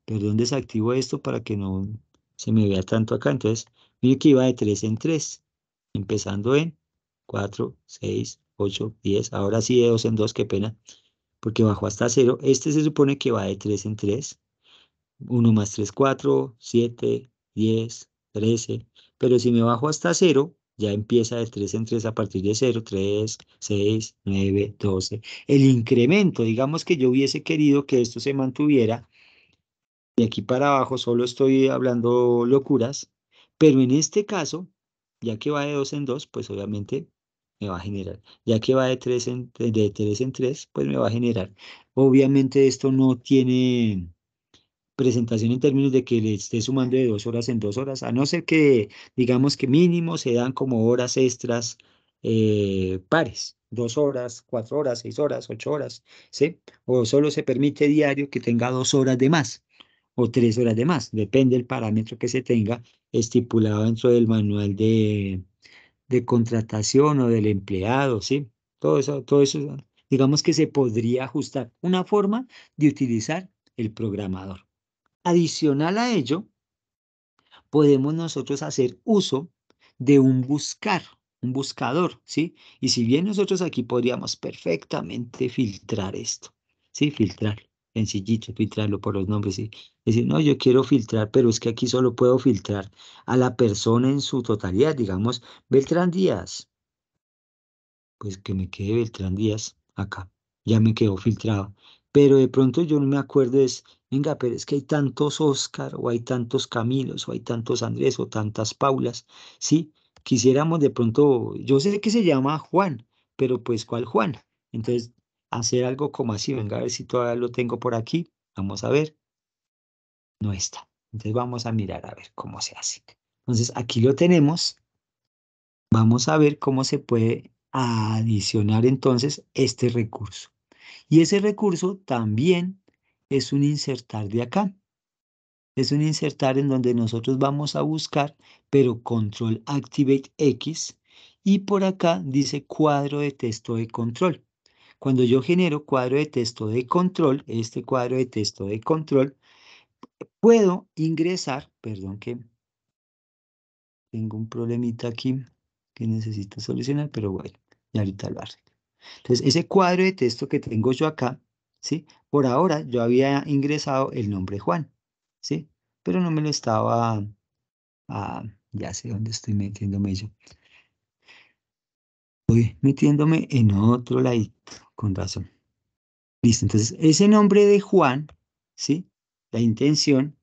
Perdón, desactivo esto para que no se me vea tanto acá. Entonces, mire que iba de 3 en 3, empezando en 4, 6, 8, 10. Ahora sí de 2 en 2, qué pena, porque bajó hasta 0. Este se supone que va de 3 en 3. 1 más 3, 4, 7, 10, 13. Pero si me bajo hasta 0, ya empieza de 3 en 3 a partir de 0, 3, 6, 9, 12. El incremento, digamos que yo hubiese querido que esto se mantuviera de aquí para abajo solo estoy hablando locuras, pero en este caso, ya que va de 2 en 2, pues obviamente me va a generar. Ya que va de 3 en, de 3 pues me va a generar. Obviamente esto no tiene presentación en términos de que le esté sumando de dos horas en dos horas, a no ser que digamos que mínimo se dan como horas extras eh, pares, dos horas, cuatro horas, seis horas, ocho horas, ¿sí? O solo se permite diario que tenga dos horas de más o tres horas de más, depende del parámetro que se tenga estipulado dentro del manual de, contratación o del empleado, ¿sí? Todo eso, todo eso, digamos que se podría ajustar una forma de utilizar el programador. Adicional a ello, podemos nosotros hacer uso de un buscar, un buscador, ¿sí? Y si bien nosotros aquí podríamos perfectamente filtrar esto, ¿sí? Filtrar sencillito, filtrarlo por los nombres. y Decir, no, yo quiero filtrar, pero es que aquí solo puedo filtrar a la persona en su totalidad, digamos, Beltrán Díaz. Pues que me quede Beltrán Díaz acá, ya me quedó filtrado. Pero de pronto yo no me acuerdo es, venga, pero es que hay tantos Oscar o hay tantos Camilos, o hay tantos Andrés, o tantas Paulas, ¿sí? Quisiéramos de pronto, yo sé que se llama Juan, pero pues ¿cuál Juan? Entonces hacer algo como así. Venga, a ver si todavía lo tengo por aquí. Vamos a ver. No está. Entonces vamos a mirar a ver cómo se hace. Entonces aquí lo tenemos. Vamos a ver cómo se puede adicionar entonces este recurso. Y ese recurso también es un insertar de acá. Es un insertar en donde nosotros vamos a buscar, pero control activate X. Y por acá dice cuadro de texto de control. Cuando yo genero cuadro de texto de control, este cuadro de texto de control, puedo ingresar, perdón que tengo un problemita aquí que necesito solucionar, pero bueno, ya ahorita lo arreglo. Entonces, ese cuadro de texto que tengo yo acá, ¿sí? Por ahora yo había ingresado el nombre Juan, ¿sí? Pero no me lo estaba... Ah, ya sé dónde estoy metiéndome yo metiéndome en otro ladito, con razón. Listo, entonces ese nombre de Juan, ¿sí? La intención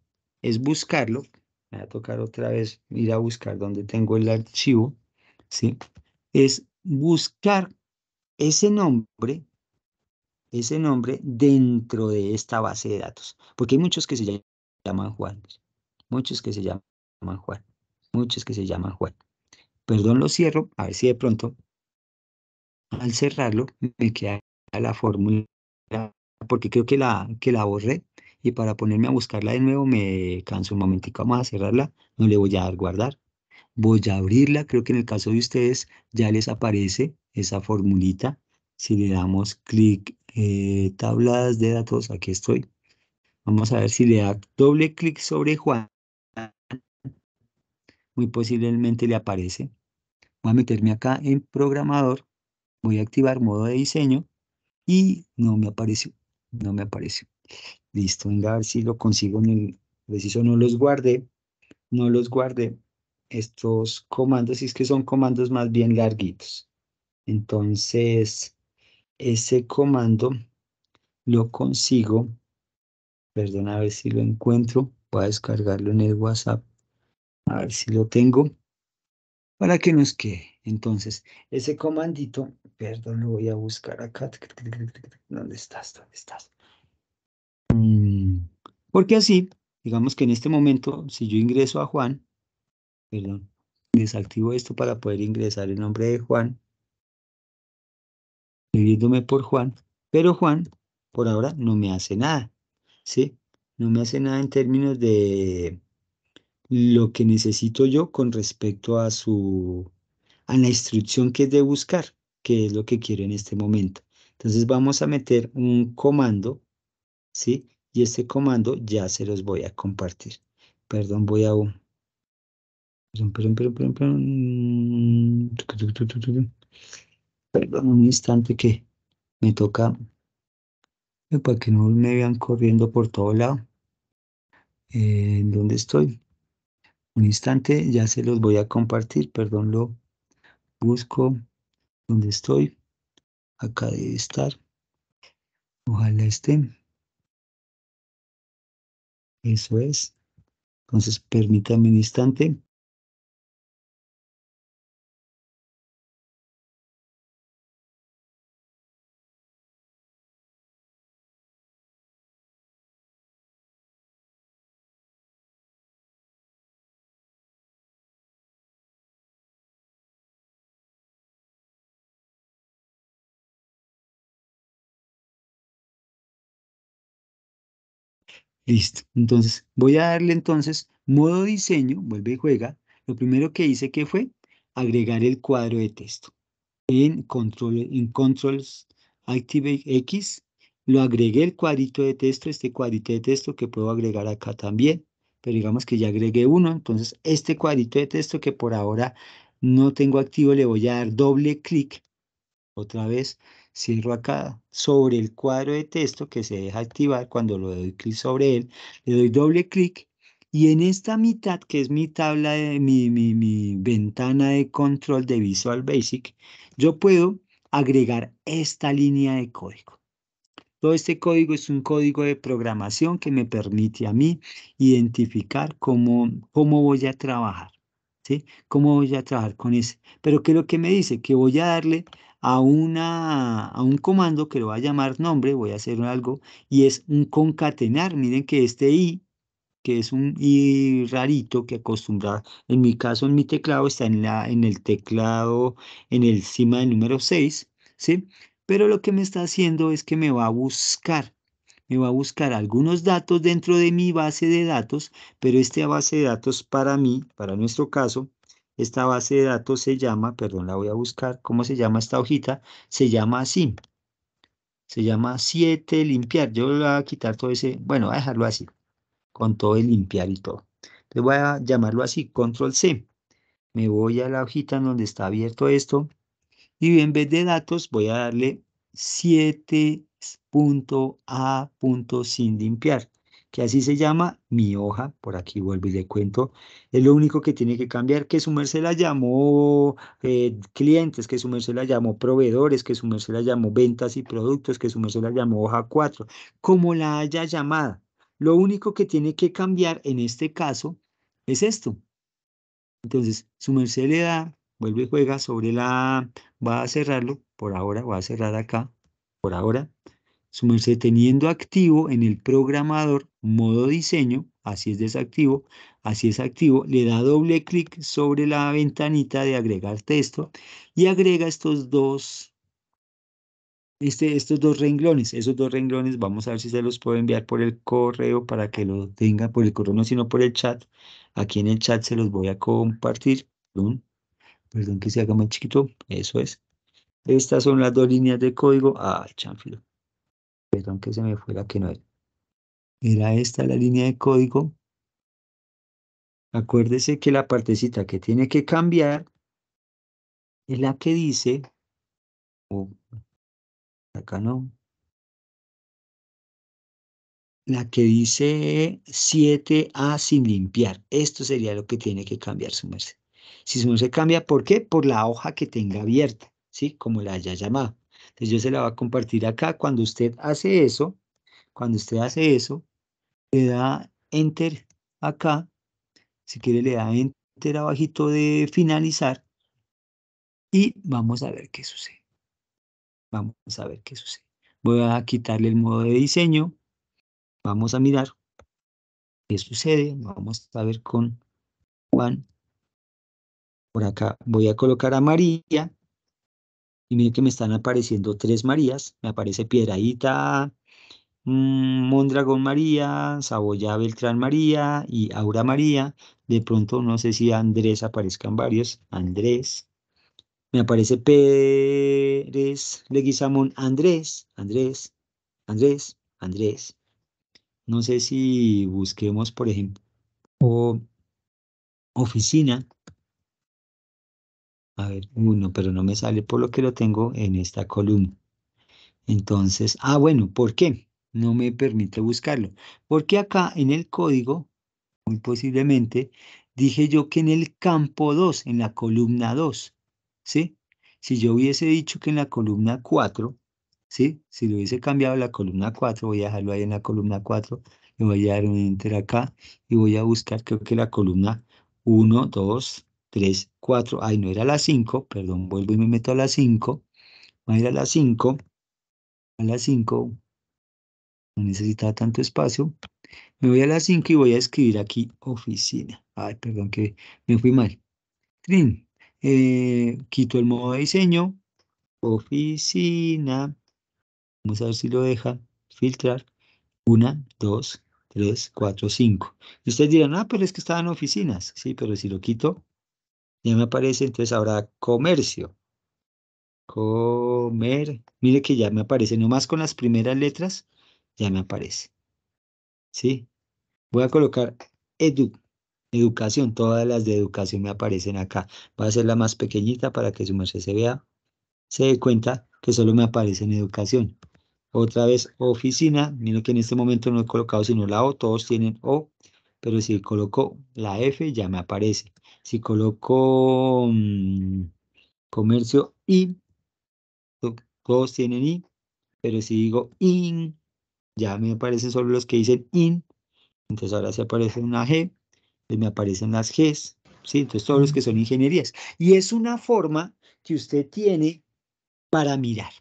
es buscarlo. Me va a tocar otra vez ir a buscar donde tengo el archivo, ¿sí? Es buscar ese nombre, ese nombre dentro de esta base de datos. Porque hay muchos que se llaman Juan, muchos que se llaman Juan, muchos que se llaman Juan. Perdón, lo cierro, a ver si de pronto al cerrarlo me queda la fórmula porque creo que la, que la borré y para ponerme a buscarla de nuevo me canso un momentico. Vamos a cerrarla, no le voy a dar guardar. Voy a abrirla, creo que en el caso de ustedes ya les aparece esa formulita. Si le damos clic, eh, tablas de datos, aquí estoy. Vamos a ver si le da doble clic sobre Juan. Muy posiblemente le aparece. Voy a meterme acá en programador Voy a activar modo de diseño y no me apareció, no me apareció. Listo, venga a ver si lo consigo en el no los guarde, no los guarde estos comandos, si es que son comandos más bien larguitos. Entonces, ese comando lo consigo, perdón, a ver si lo encuentro, voy a descargarlo en el WhatsApp, a ver si lo tengo, para que nos quede. Entonces, ese comandito, perdón, lo voy a buscar acá. ¿Dónde estás? ¿Dónde estás? Mm, porque así, digamos que en este momento, si yo ingreso a Juan, perdón, desactivo esto para poder ingresar el nombre de Juan, pidiéndome por Juan, pero Juan por ahora no me hace nada, ¿sí? No me hace nada en términos de lo que necesito yo con respecto a su a la instrucción que es de buscar, que es lo que quiero en este momento. Entonces vamos a meter un comando, ¿sí? Y este comando ya se los voy a compartir. Perdón, voy a... Perdón, perdón, perdón, perdón, perdón. un instante que me toca... Eh, para que no me vean corriendo por todo lado. Eh, en ¿Dónde estoy? Un instante, ya se los voy a compartir. Perdón lo busco donde estoy. Acá debe estar. Ojalá esté. Eso es. Entonces, permítame un instante. Listo. Entonces, voy a darle entonces modo diseño, vuelve y juega. Lo primero que hice que fue agregar el cuadro de texto. En control, en controls activate X, lo agregué el cuadrito de texto, este cuadrito de texto que puedo agregar acá también, pero digamos que ya agregué uno, entonces este cuadrito de texto que por ahora no tengo activo, le voy a dar doble clic otra vez cierro acá, sobre el cuadro de texto que se deja activar cuando lo doy clic sobre él, le doy doble clic y en esta mitad, que es mi tabla, de, mi, mi, mi ventana de control de Visual Basic, yo puedo agregar esta línea de código. Todo este código es un código de programación que me permite a mí identificar cómo, cómo voy a trabajar, ¿sí? Cómo voy a trabajar con ese. Pero ¿qué es lo que me dice? Que voy a darle a, una, a un comando que lo va a llamar nombre, voy a hacer algo, y es un concatenar. Miren que este i, que es un i rarito que acostumbra, en mi caso, en mi teclado, está en, la, en el teclado, en el cima del número 6, ¿sí? Pero lo que me está haciendo es que me va a buscar me va a buscar algunos datos dentro de mi base de datos, pero esta base de datos para mí, para nuestro caso, esta base de datos se llama, perdón, la voy a buscar, ¿cómo se llama esta hojita? Se llama así. Se llama 7 limpiar. Yo voy a quitar todo ese, bueno, voy a dejarlo así, con todo el limpiar y todo. Le voy a llamarlo así, control C. Me voy a la hojita en donde está abierto esto y en vez de datos voy a darle 7.a. sin limpiar que así se llama mi hoja, por aquí vuelvo y le cuento, es lo único que tiene que cambiar, que su merced la llamó eh, clientes, que su merced la llamó proveedores, que su merced la llamó ventas y productos, que su merced la llamó hoja 4, como la haya llamada. Lo único que tiene que cambiar en este caso es esto. Entonces, su merced le da, vuelve y juega sobre la, va a cerrarlo, por ahora, va a cerrar acá, por ahora, Sumerse teniendo activo en el programador modo diseño, así es desactivo, así es activo, le da doble clic sobre la ventanita de agregar texto y agrega estos dos, este, estos dos renglones. Esos dos renglones vamos a ver si se los puedo enviar por el correo para que lo tenga por el correo, no sino por el chat. Aquí en el chat se los voy a compartir. Perdón, perdón que se haga más chiquito, eso es. Estas son las dos líneas de código. ah chanfilo. Perdón que se me fue la que no era. esta la línea de código. Acuérdese que la partecita que tiene que cambiar es la que dice, acá no, la que dice 7A sin limpiar. Esto sería lo que tiene que cambiar su merced. Si su se cambia, ¿por qué? Por la hoja que tenga abierta, ¿sí? Como la haya llamado. Entonces yo se la voy a compartir acá. Cuando usted hace eso, cuando usted hace eso, le da enter acá. Si quiere le da enter abajito de finalizar. Y vamos a ver qué sucede. Vamos a ver qué sucede. Voy a quitarle el modo de diseño. Vamos a mirar qué sucede. Vamos a ver con Juan. Por acá voy a colocar a María. Y miren que me están apareciendo tres Marías. Me aparece Piedradita, mm, Mondragón María, Saboya Beltrán María y Aura María. De pronto no sé si Andrés aparezcan varios. Andrés. Me aparece Pérez Leguizamón Andrés, Andrés, Andrés, Andrés. No sé si busquemos, por ejemplo, o oficina a ver, uno, pero no me sale por lo que lo tengo en esta columna. Entonces, ah, bueno, ¿por qué? No me permite buscarlo. Porque acá en el código, muy posiblemente, dije yo que en el campo 2, en la columna 2, ¿sí? Si yo hubiese dicho que en la columna 4, ¿sí? Si lo hubiese cambiado la columna 4, voy a dejarlo ahí en la columna 4, le voy a dar un enter acá y voy a buscar, creo que la columna 1, 2, 3, 4, ay, no era la 5, perdón, vuelvo y me meto a la 5, voy a ir a la 5, a la 5, no necesitaba tanto espacio, me voy a la 5 y voy a escribir aquí oficina, ay, perdón que me fui mal, eh, quito el modo de diseño, oficina, vamos a ver si lo deja, filtrar, 1, 2, 3, 4, 5. ustedes dirán, ah, pero es que estaban oficinas. Sí, pero si lo quito, ya me aparece, entonces ahora comercio. Comer. Mire que ya me aparece, nomás con las primeras letras ya me aparece. ¿Sí? Voy a colocar edu, educación. Todas las de educación me aparecen acá. Voy a la más pequeñita para que su merced se vea. Se dé cuenta que solo me aparece en educación. Otra vez oficina. Mire que en este momento no he colocado sino la O. Todos tienen O pero si coloco la F ya me aparece. Si coloco mm, comercio y todos tienen I, pero si digo IN, ya me aparecen solo los que dicen IN, entonces ahora se aparece una G, Y me aparecen las Gs, ¿sí? Entonces todos los que son ingenierías. Y es una forma que usted tiene para mirar,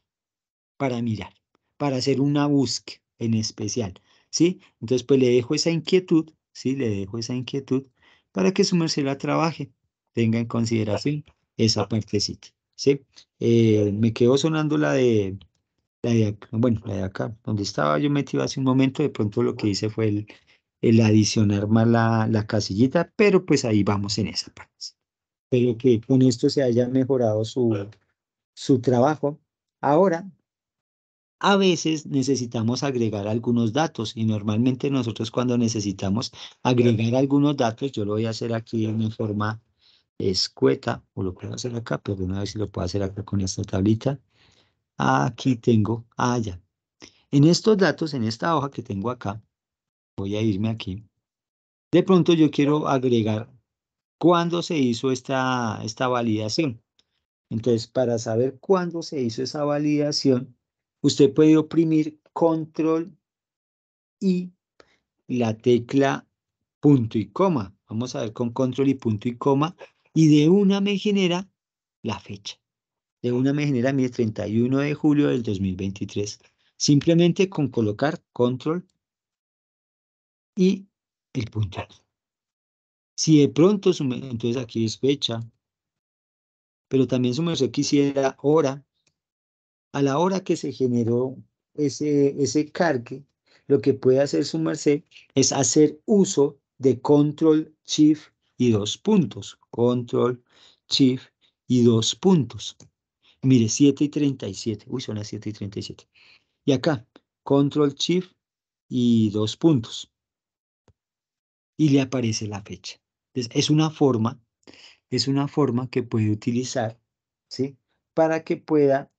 para mirar, para hacer una búsqueda en especial, ¿sí? Entonces pues le dejo esa inquietud Sí, le dejo esa inquietud para que su merced la trabaje. Tenga en consideración esa partecita. ¿sí? Eh, me quedó sonando la de, acá, bueno, la de acá, donde estaba yo metido hace un momento, de pronto lo que hice fue el, el adicionar más la, la, casillita, pero pues ahí vamos en esa parte. Espero que con esto se haya mejorado su, su trabajo. Ahora a veces necesitamos agregar algunos datos y normalmente nosotros cuando necesitamos agregar algunos datos, yo lo voy a hacer aquí en forma escueta o lo puedo hacer acá, pero una vez si lo puedo hacer acá con esta tablita. Aquí tengo, allá. Ah, en estos datos, en esta hoja que tengo acá, voy a irme aquí. De pronto yo quiero agregar cuándo se hizo esta, esta validación. Entonces, para saber cuándo se hizo esa validación, Usted puede oprimir control y la tecla punto y coma. Vamos a ver con control y punto y coma. Y de una me genera la fecha. De una me genera mi 31 de julio del 2023. Simplemente con colocar control y el punto. Si de pronto, entonces aquí es fecha, pero también su merced quisiera hora, a la hora que se generó ese, ese cargue, lo que puede hacer su merced es hacer uso de control, shift y dos puntos. Control, shift y dos puntos. Mire, 7 y 37. Uy, son las 7 y 37. Y acá, control, shift y dos puntos. Y le aparece la fecha. Entonces, es una forma, es una forma que puede utilizar, ¿sí? Para que pueda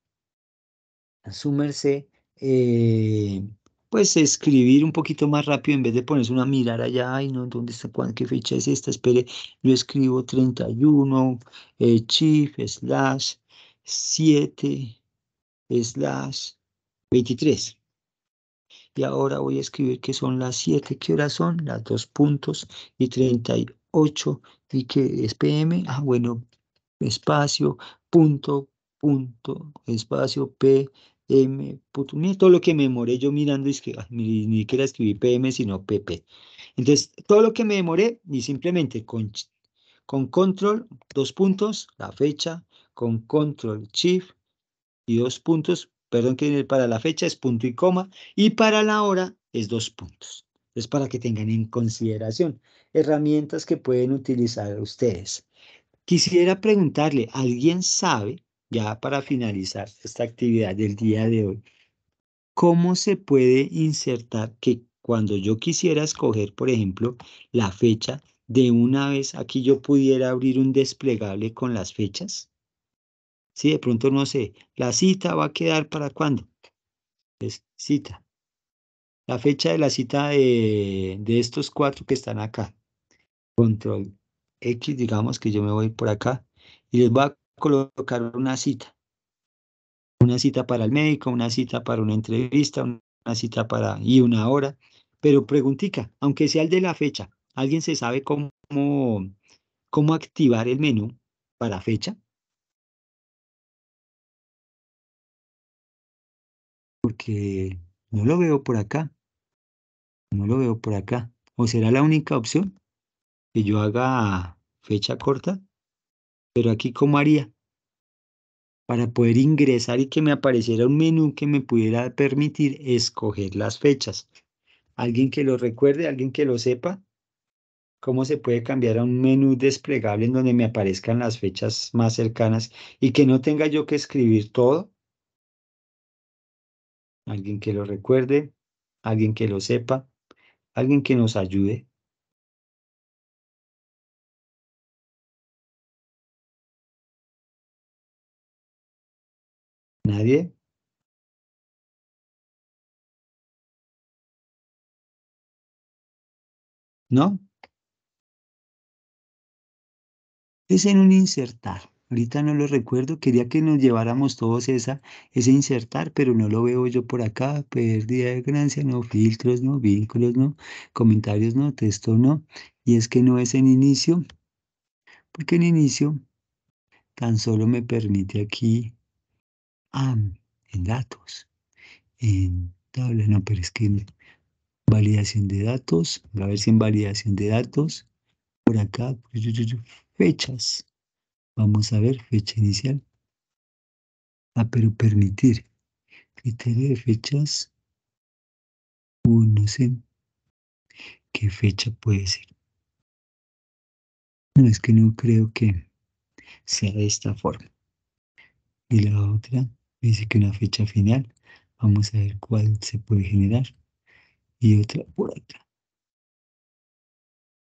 sumerse, eh, pues escribir un poquito más rápido en vez de ponerse una mirar allá, ay no, ¿dónde está? ¿Qué fecha es esta? Espere, yo escribo 31, eh, chief, slash, 7, slash, 23. Y ahora voy a escribir que son las 7, ¿qué horas son? Las 2 puntos y 38 y que es PM, ah bueno, espacio, punto, punto, espacio, P, M, todo lo que me demoré yo mirando, es que, ni, que siquiera escribí PM, sino PP. Entonces, todo lo que me demoré, y simplemente con, con control, dos puntos, la fecha, con control, shift, y dos puntos, perdón que para la fecha es punto y coma, y para la hora es dos puntos. Es para que tengan en consideración herramientas que pueden utilizar ustedes. Quisiera preguntarle, ¿alguien sabe ya para finalizar esta actividad del día de hoy, ¿cómo se puede insertar que cuando yo quisiera escoger, por ejemplo, la fecha, de una vez aquí yo pudiera abrir un desplegable con las fechas? sí, de pronto no sé, la cita va a quedar para cuándo? Es cita. La fecha de la cita de, de estos cuatro que están acá. Control X, digamos que yo me voy por acá y les voy a colocar una cita. Una cita para el médico, una cita para una entrevista, una cita para y una hora. Pero preguntica, aunque sea el de la fecha, ¿alguien se sabe cómo, cómo activar el menú para fecha? Porque no lo veo por acá. No lo veo por acá. ¿O será la única opción? Que yo haga fecha corta. Pero aquí, ¿cómo haría? Para poder ingresar y que me apareciera un menú que me pudiera permitir escoger las fechas. ¿Alguien que lo recuerde? ¿Alguien que lo sepa? ¿Cómo se puede cambiar a un menú desplegable en donde me aparezcan las fechas más cercanas y que no tenga yo que escribir todo? ¿Alguien que lo recuerde? ¿Alguien que lo sepa? ¿Alguien que nos ayude? ¿No? Es en un insertar. Ahorita no lo recuerdo, quería que nos lleváramos todos esa, ese insertar, pero no lo veo yo por acá. Pérdida de ganancia, no, filtros, no, vínculos, no, comentarios, no, texto, no. Y es que no es en inicio, porque en inicio tan solo me permite aquí Ah, en datos, en tabla, no, pero es que validación de datos, a ver si en validación de datos, por acá, fechas, vamos a ver, fecha inicial, ah, pero permitir, criterio de fechas, uh, no sé, qué fecha puede ser. No, es que no creo que sea de esta forma. Y la otra, dice que una fecha final. Vamos a ver cuál se puede generar. Y otra por acá.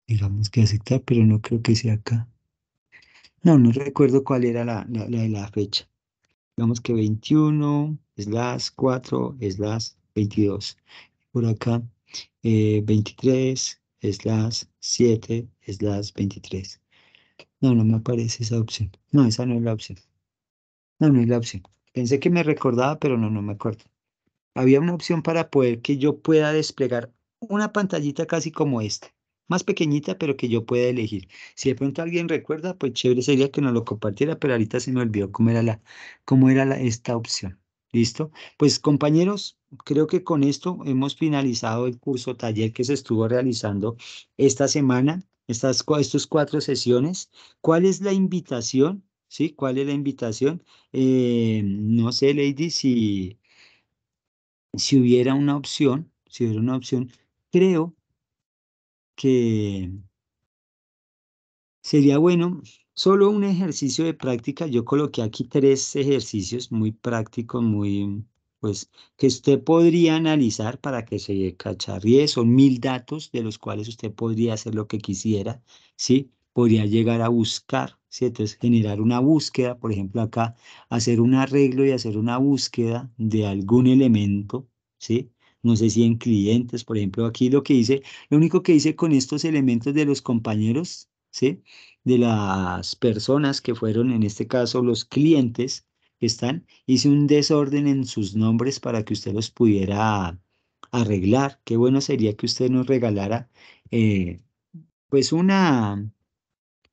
Digamos que aceptar, pero no creo que sea acá. No, no recuerdo cuál era la, la, fecha. Digamos que 21, es slash 4, las 22. Por acá, eh, 23, slash 7, las 23. No, no me aparece esa opción. No, esa no es la opción. No, no es la opción. Pensé que me recordaba, pero no, no me acuerdo. Había una opción para poder que yo pueda desplegar una pantallita casi como esta, más pequeñita, pero que yo pueda elegir. Si de pronto alguien recuerda, pues chévere sería que nos lo compartiera, pero ahorita se me olvidó cómo era, la, cómo era esta opción. ¿Listo? Pues compañeros, creo que con esto hemos finalizado el curso taller que se estuvo realizando esta semana, estas, estas cuatro sesiones. ¿Cuál es la invitación? ¿sí? ¿Cuál es la invitación? Eh, no sé, Lady, si, si hubiera una opción, si hubiera una opción, creo que sería bueno solo un ejercicio de práctica. Yo coloqué aquí tres ejercicios muy prácticos, muy, pues, que usted podría analizar para que se cacharríe. Son mil datos de los cuales usted podría hacer lo que quisiera, ¿sí? Podría llegar a buscar entonces generar una búsqueda, por ejemplo, acá, hacer un arreglo y hacer una búsqueda de algún elemento, ¿sí? No sé si en clientes, por ejemplo, aquí lo que hice, lo único que hice con estos elementos de los compañeros, ¿sí? De las personas que fueron, en este caso, los clientes que están, hice un desorden en sus nombres para que usted los pudiera arreglar. Qué bueno sería que usted nos regalara, eh, pues una,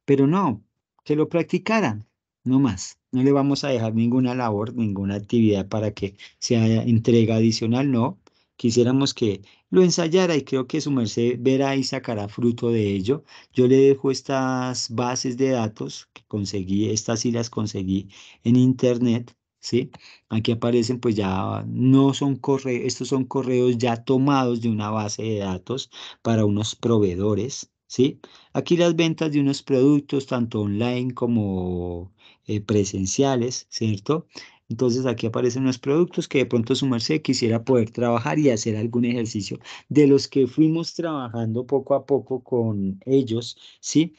pero no, que lo practicaran, no más. No le vamos a dejar ninguna labor, ninguna actividad para que sea entrega adicional, no. Quisiéramos que lo ensayara y creo que su merced verá y sacará fruto de ello. Yo le dejo estas bases de datos que conseguí, estas sí las conseguí en internet, ¿sí? Aquí aparecen, pues ya no son correos, estos son correos ya tomados de una base de datos para unos proveedores, ¿sí? Aquí las ventas de unos productos, tanto online como eh, presenciales, ¿cierto? Entonces aquí aparecen unos productos que de pronto su merced quisiera poder trabajar y hacer algún ejercicio de los que fuimos trabajando poco a poco con ellos, ¿sí?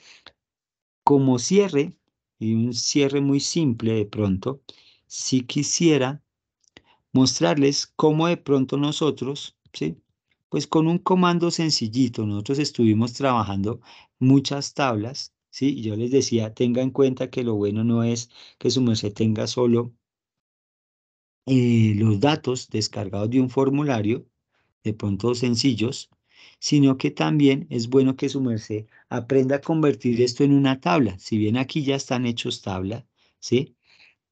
Como cierre, y un cierre muy simple de pronto, si quisiera mostrarles cómo de pronto nosotros, ¿sí? Pues con un comando sencillito, nosotros estuvimos trabajando muchas tablas, ¿sí? yo les decía, tenga en cuenta que lo bueno no es que su merced tenga solo eh, los datos descargados de un formulario, de pronto sencillos, sino que también es bueno que su merced aprenda a convertir esto en una tabla. Si bien aquí ya están hechos tabla, ¿sí?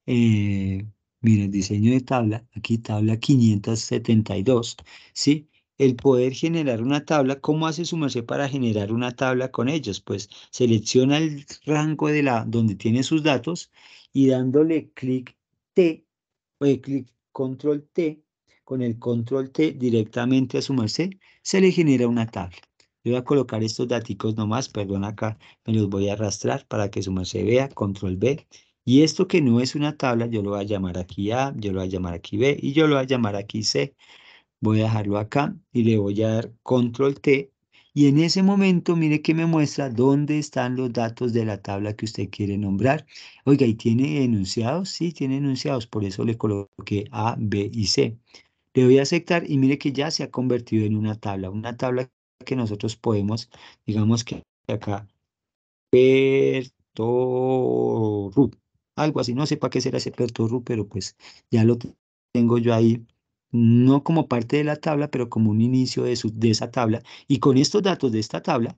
Eh, miren, diseño de tabla, aquí tabla 572, ¿sí? el poder generar una tabla, ¿cómo hace su merced para generar una tabla con ellos? Pues selecciona el rango de la, donde tiene sus datos y dándole clic T, o eh, clic control T, con el control T directamente a su se le genera una tabla. Yo voy a colocar estos daticos nomás, perdón acá, me los voy a arrastrar para que su merced vea, control B. Y esto que no es una tabla, yo lo voy a llamar aquí A, yo lo voy a llamar aquí B y yo lo voy a llamar aquí C Voy a dejarlo acá y le voy a dar control T. Y en ese momento, mire que me muestra dónde están los datos de la tabla que usted quiere nombrar. Oiga, ¿y tiene enunciados? Sí, tiene enunciados, por eso le coloqué A, B y C. Le voy a aceptar y mire que ya se ha convertido en una tabla. Una tabla que nosotros podemos, digamos que acá, Pertorub. algo así. No sé para qué será ese ru, pero pues ya lo tengo yo ahí no como parte de la tabla, pero como un inicio de, de esa tabla. Y con estos datos de esta tabla,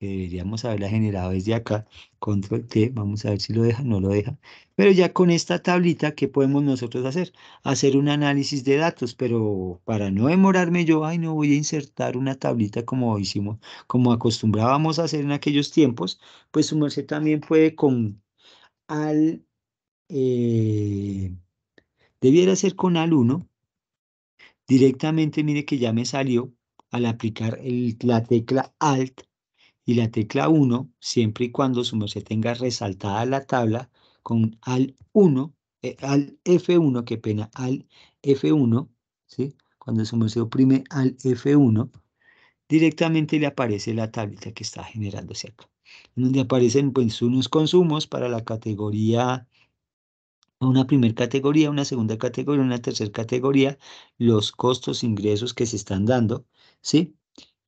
que deberíamos haberla generado desde acá, control T, vamos a ver si lo deja, no lo deja, pero ya con esta tablita, ¿qué podemos nosotros hacer? Hacer un análisis de datos, pero para no demorarme yo, ay, no voy a insertar una tablita como hicimos, como acostumbrábamos a hacer en aquellos tiempos, pues sumarse también puede con al, eh, debiera ser con al 1, Directamente, mire que ya me salió al aplicar la tecla Alt y la tecla 1, siempre y cuando su merced tenga resaltada la tabla con Al 1, al F1, qué pena, al F1, ¿sí? Cuando su merced oprime al F1, directamente le aparece la tablita que está generándose acá, donde aparecen pues unos consumos para la categoría una primera categoría, una segunda categoría, una tercera categoría, los costos, ingresos que se están dando, ¿sí?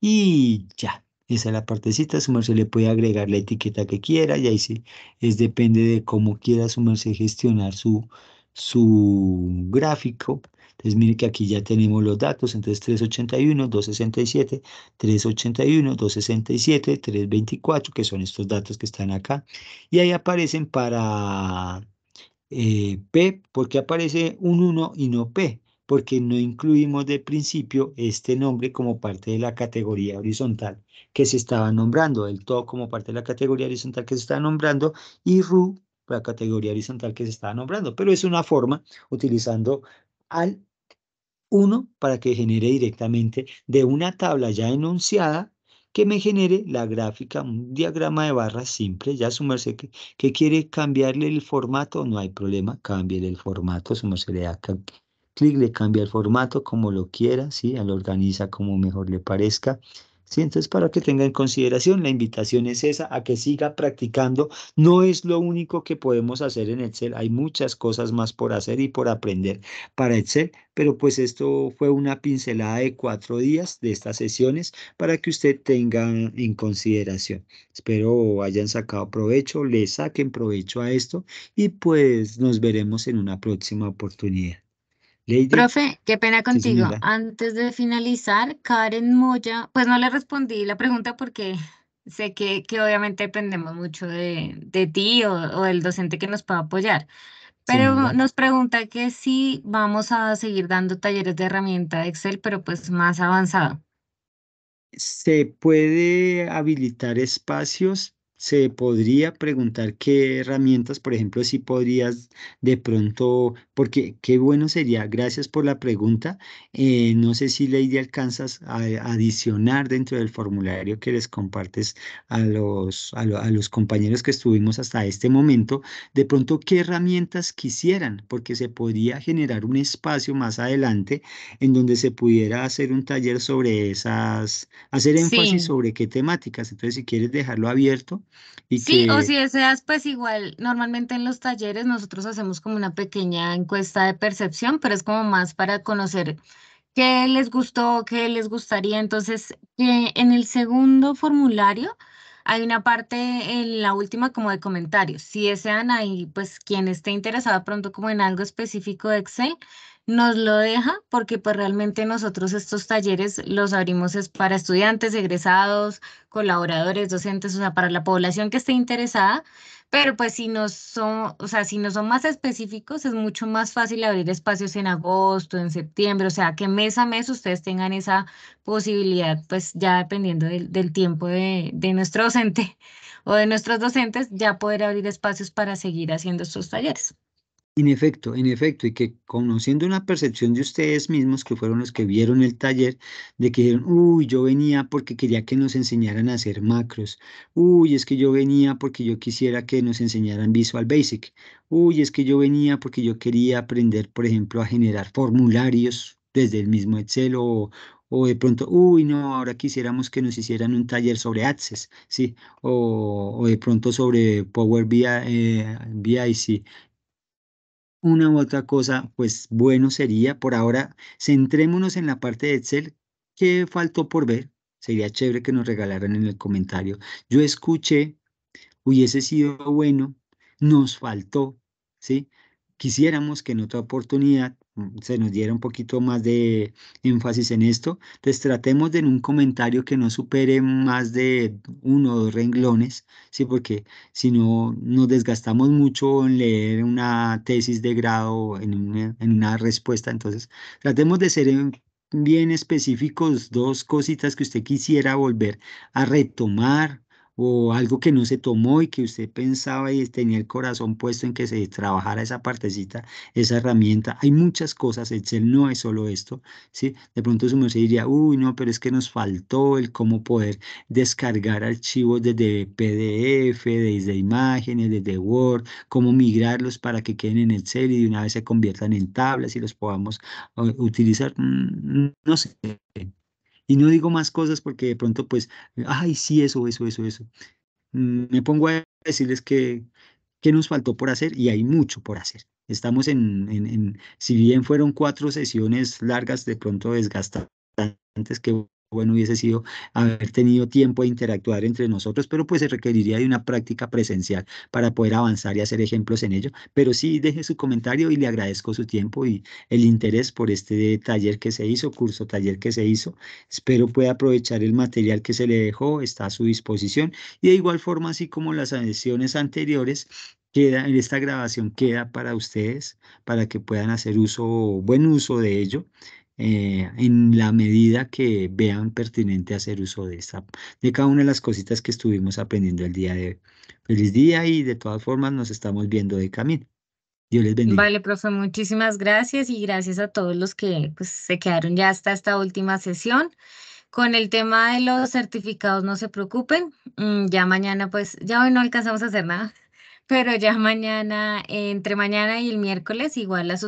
Y ya, esa es la partecita, Sumarse le puede agregar la etiqueta que quiera y ahí sí, es depende de cómo quiera sumarse gestionar su, su gráfico. Entonces, mire que aquí ya tenemos los datos, entonces 381, 267, 381, 267, 324, que son estos datos que están acá. Y ahí aparecen para eh, P, porque aparece un 1 y no P, porque no incluimos de principio este nombre como parte de la categoría horizontal que se estaba nombrando, el todo como parte de la categoría horizontal que se estaba nombrando y RU, la categoría horizontal que se estaba nombrando, pero es una forma utilizando al 1 para que genere directamente de una tabla ya enunciada que me genere la gráfica, un diagrama de barras simple. Ya su que, quiere cambiarle el formato, no hay problema, cambie el formato, su se le da clic, le cambia el formato como lo quiera, ¿sí? lo organiza como mejor le parezca. Entonces, para que tenga en consideración, la invitación es esa, a que siga practicando. No es lo único que podemos hacer en Excel, hay muchas cosas más por hacer y por aprender para Excel, pero pues esto fue una pincelada de cuatro días de estas sesiones para que usted tenga en consideración. Espero hayan sacado provecho, le saquen provecho a esto y pues nos veremos en una próxima oportunidad. Profe, qué pena contigo. Antes de finalizar, Karen Moya, pues no le respondí la pregunta porque sé que, que obviamente dependemos mucho de, ti o, del docente que nos pueda apoyar. Pero nos pregunta que si vamos a seguir dando talleres de herramienta Excel, pero pues más avanzado. Se puede habilitar espacios se podría preguntar qué herramientas, por ejemplo, si podrías de pronto, porque qué bueno sería, gracias por la pregunta, eh, no sé si Lady alcanzas a, adicionar dentro del formulario que les compartes a los, a, los compañeros que estuvimos hasta este momento, de pronto qué herramientas quisieran, porque se podría generar un espacio más adelante en donde se pudiera hacer un taller sobre esas, hacer énfasis sobre qué temáticas, entonces si quieres dejarlo abierto sí, o si deseas, pues igual, normalmente en los talleres nosotros hacemos como una pequeña encuesta de percepción, pero es como más para conocer qué les gustó, qué les gustaría. Entonces, eh, en el segundo formulario hay una parte en la última como de comentarios. Si desean ahí, pues quien esté interesado pronto como en algo específico de Excel, nos lo deja porque pues realmente nosotros estos talleres los abrimos es para estudiantes, egresados, colaboradores, docentes, o sea, para la población que esté interesada, pero pues si no son, o sea, si no son más específicos es mucho más fácil abrir espacios en agosto, en septiembre, o sea, que mes a mes ustedes tengan esa posibilidad, pues ya dependiendo del, tiempo de, de nuestro docente o de nuestros docentes, ya poder abrir espacios para seguir haciendo estos talleres. En efecto, en efecto, y que conociendo una percepción de ustedes mismos, que fueron los que vieron el taller, de que dijeron, uy, yo venía porque quería que nos enseñaran a hacer macros, uy, es que yo venía porque yo quisiera que nos enseñaran Visual Basic, uy, es que yo venía porque yo quería aprender, por ejemplo, a generar formularios desde el mismo Excel o, de pronto, uy, no, ahora quisiéramos que nos hicieran un taller sobre Access, ¿sí? O, de pronto sobre Power BI, eh, BI sí una u otra cosa, pues bueno sería. Por ahora, centrémonos en la parte de Excel. ¿Qué faltó por ver? Sería chévere que nos regalaran en el comentario. Yo escuché, hubiese sido bueno, nos faltó, ¿sí? Quisiéramos que en otra oportunidad Mm, se nos diera un poquito más de énfasis en esto. Entonces pues tratemos de en un comentario que no supere más de uno o dos renglones, ¿sí? porque si no nos desgastamos mucho en leer una tesis de grado, en en una respuesta, entonces tratemos de ser bien específicos, dos cositas que usted quisiera volver a retomar o algo que no se tomó y que usted pensaba y tenía el corazón puesto en que se trabajara esa partecita, esa herramienta. Hay muchas cosas, Excel no es solo esto, ¿sí? De pronto su merced diría, uy, no, pero es que nos faltó el cómo poder descargar archivos desde PDF, desde imágenes, desde Word, cómo migrarlos para que queden en Excel y de una vez se conviertan en tablas y los podamos eh, utilizar. Mm, no sé, y no digo más cosas porque de pronto, pues, ay, sí, eso, eso, eso, eso. Mm, me pongo a decirles que, qué nos faltó por hacer y hay mucho por hacer. Estamos en, en si bien fueron cuatro sesiones largas, de pronto desgastantes, que bueno hubiese sido haber tenido tiempo de interactuar entre nosotros, pero pues se requeriría de una práctica presencial para poder avanzar y hacer ejemplos en ello. Pero sí, deje su comentario y le agradezco su tiempo y el interés por este taller que se hizo, curso taller que se hizo. Espero pueda aprovechar el material que se le dejó, está a su disposición y de igual forma, así como las sesiones anteriores, queda, en esta grabación queda para ustedes, para que puedan hacer uso, buen uso de ello eh, en la medida que vean pertinente hacer uso de esta, de cada una de las cositas que estuvimos aprendiendo el día de hoy. Feliz día y de todas formas nos estamos viendo de camino. Dios les bendiga. Vale, profe, muchísimas gracias y gracias a todos los que pues, se quedaron ya hasta esta última sesión. Con el tema de los certificados, no se preocupen. Mm, ya mañana, pues, ya hoy no alcanzamos a hacer nada, pero ya mañana, entre mañana y el miércoles, igual a sus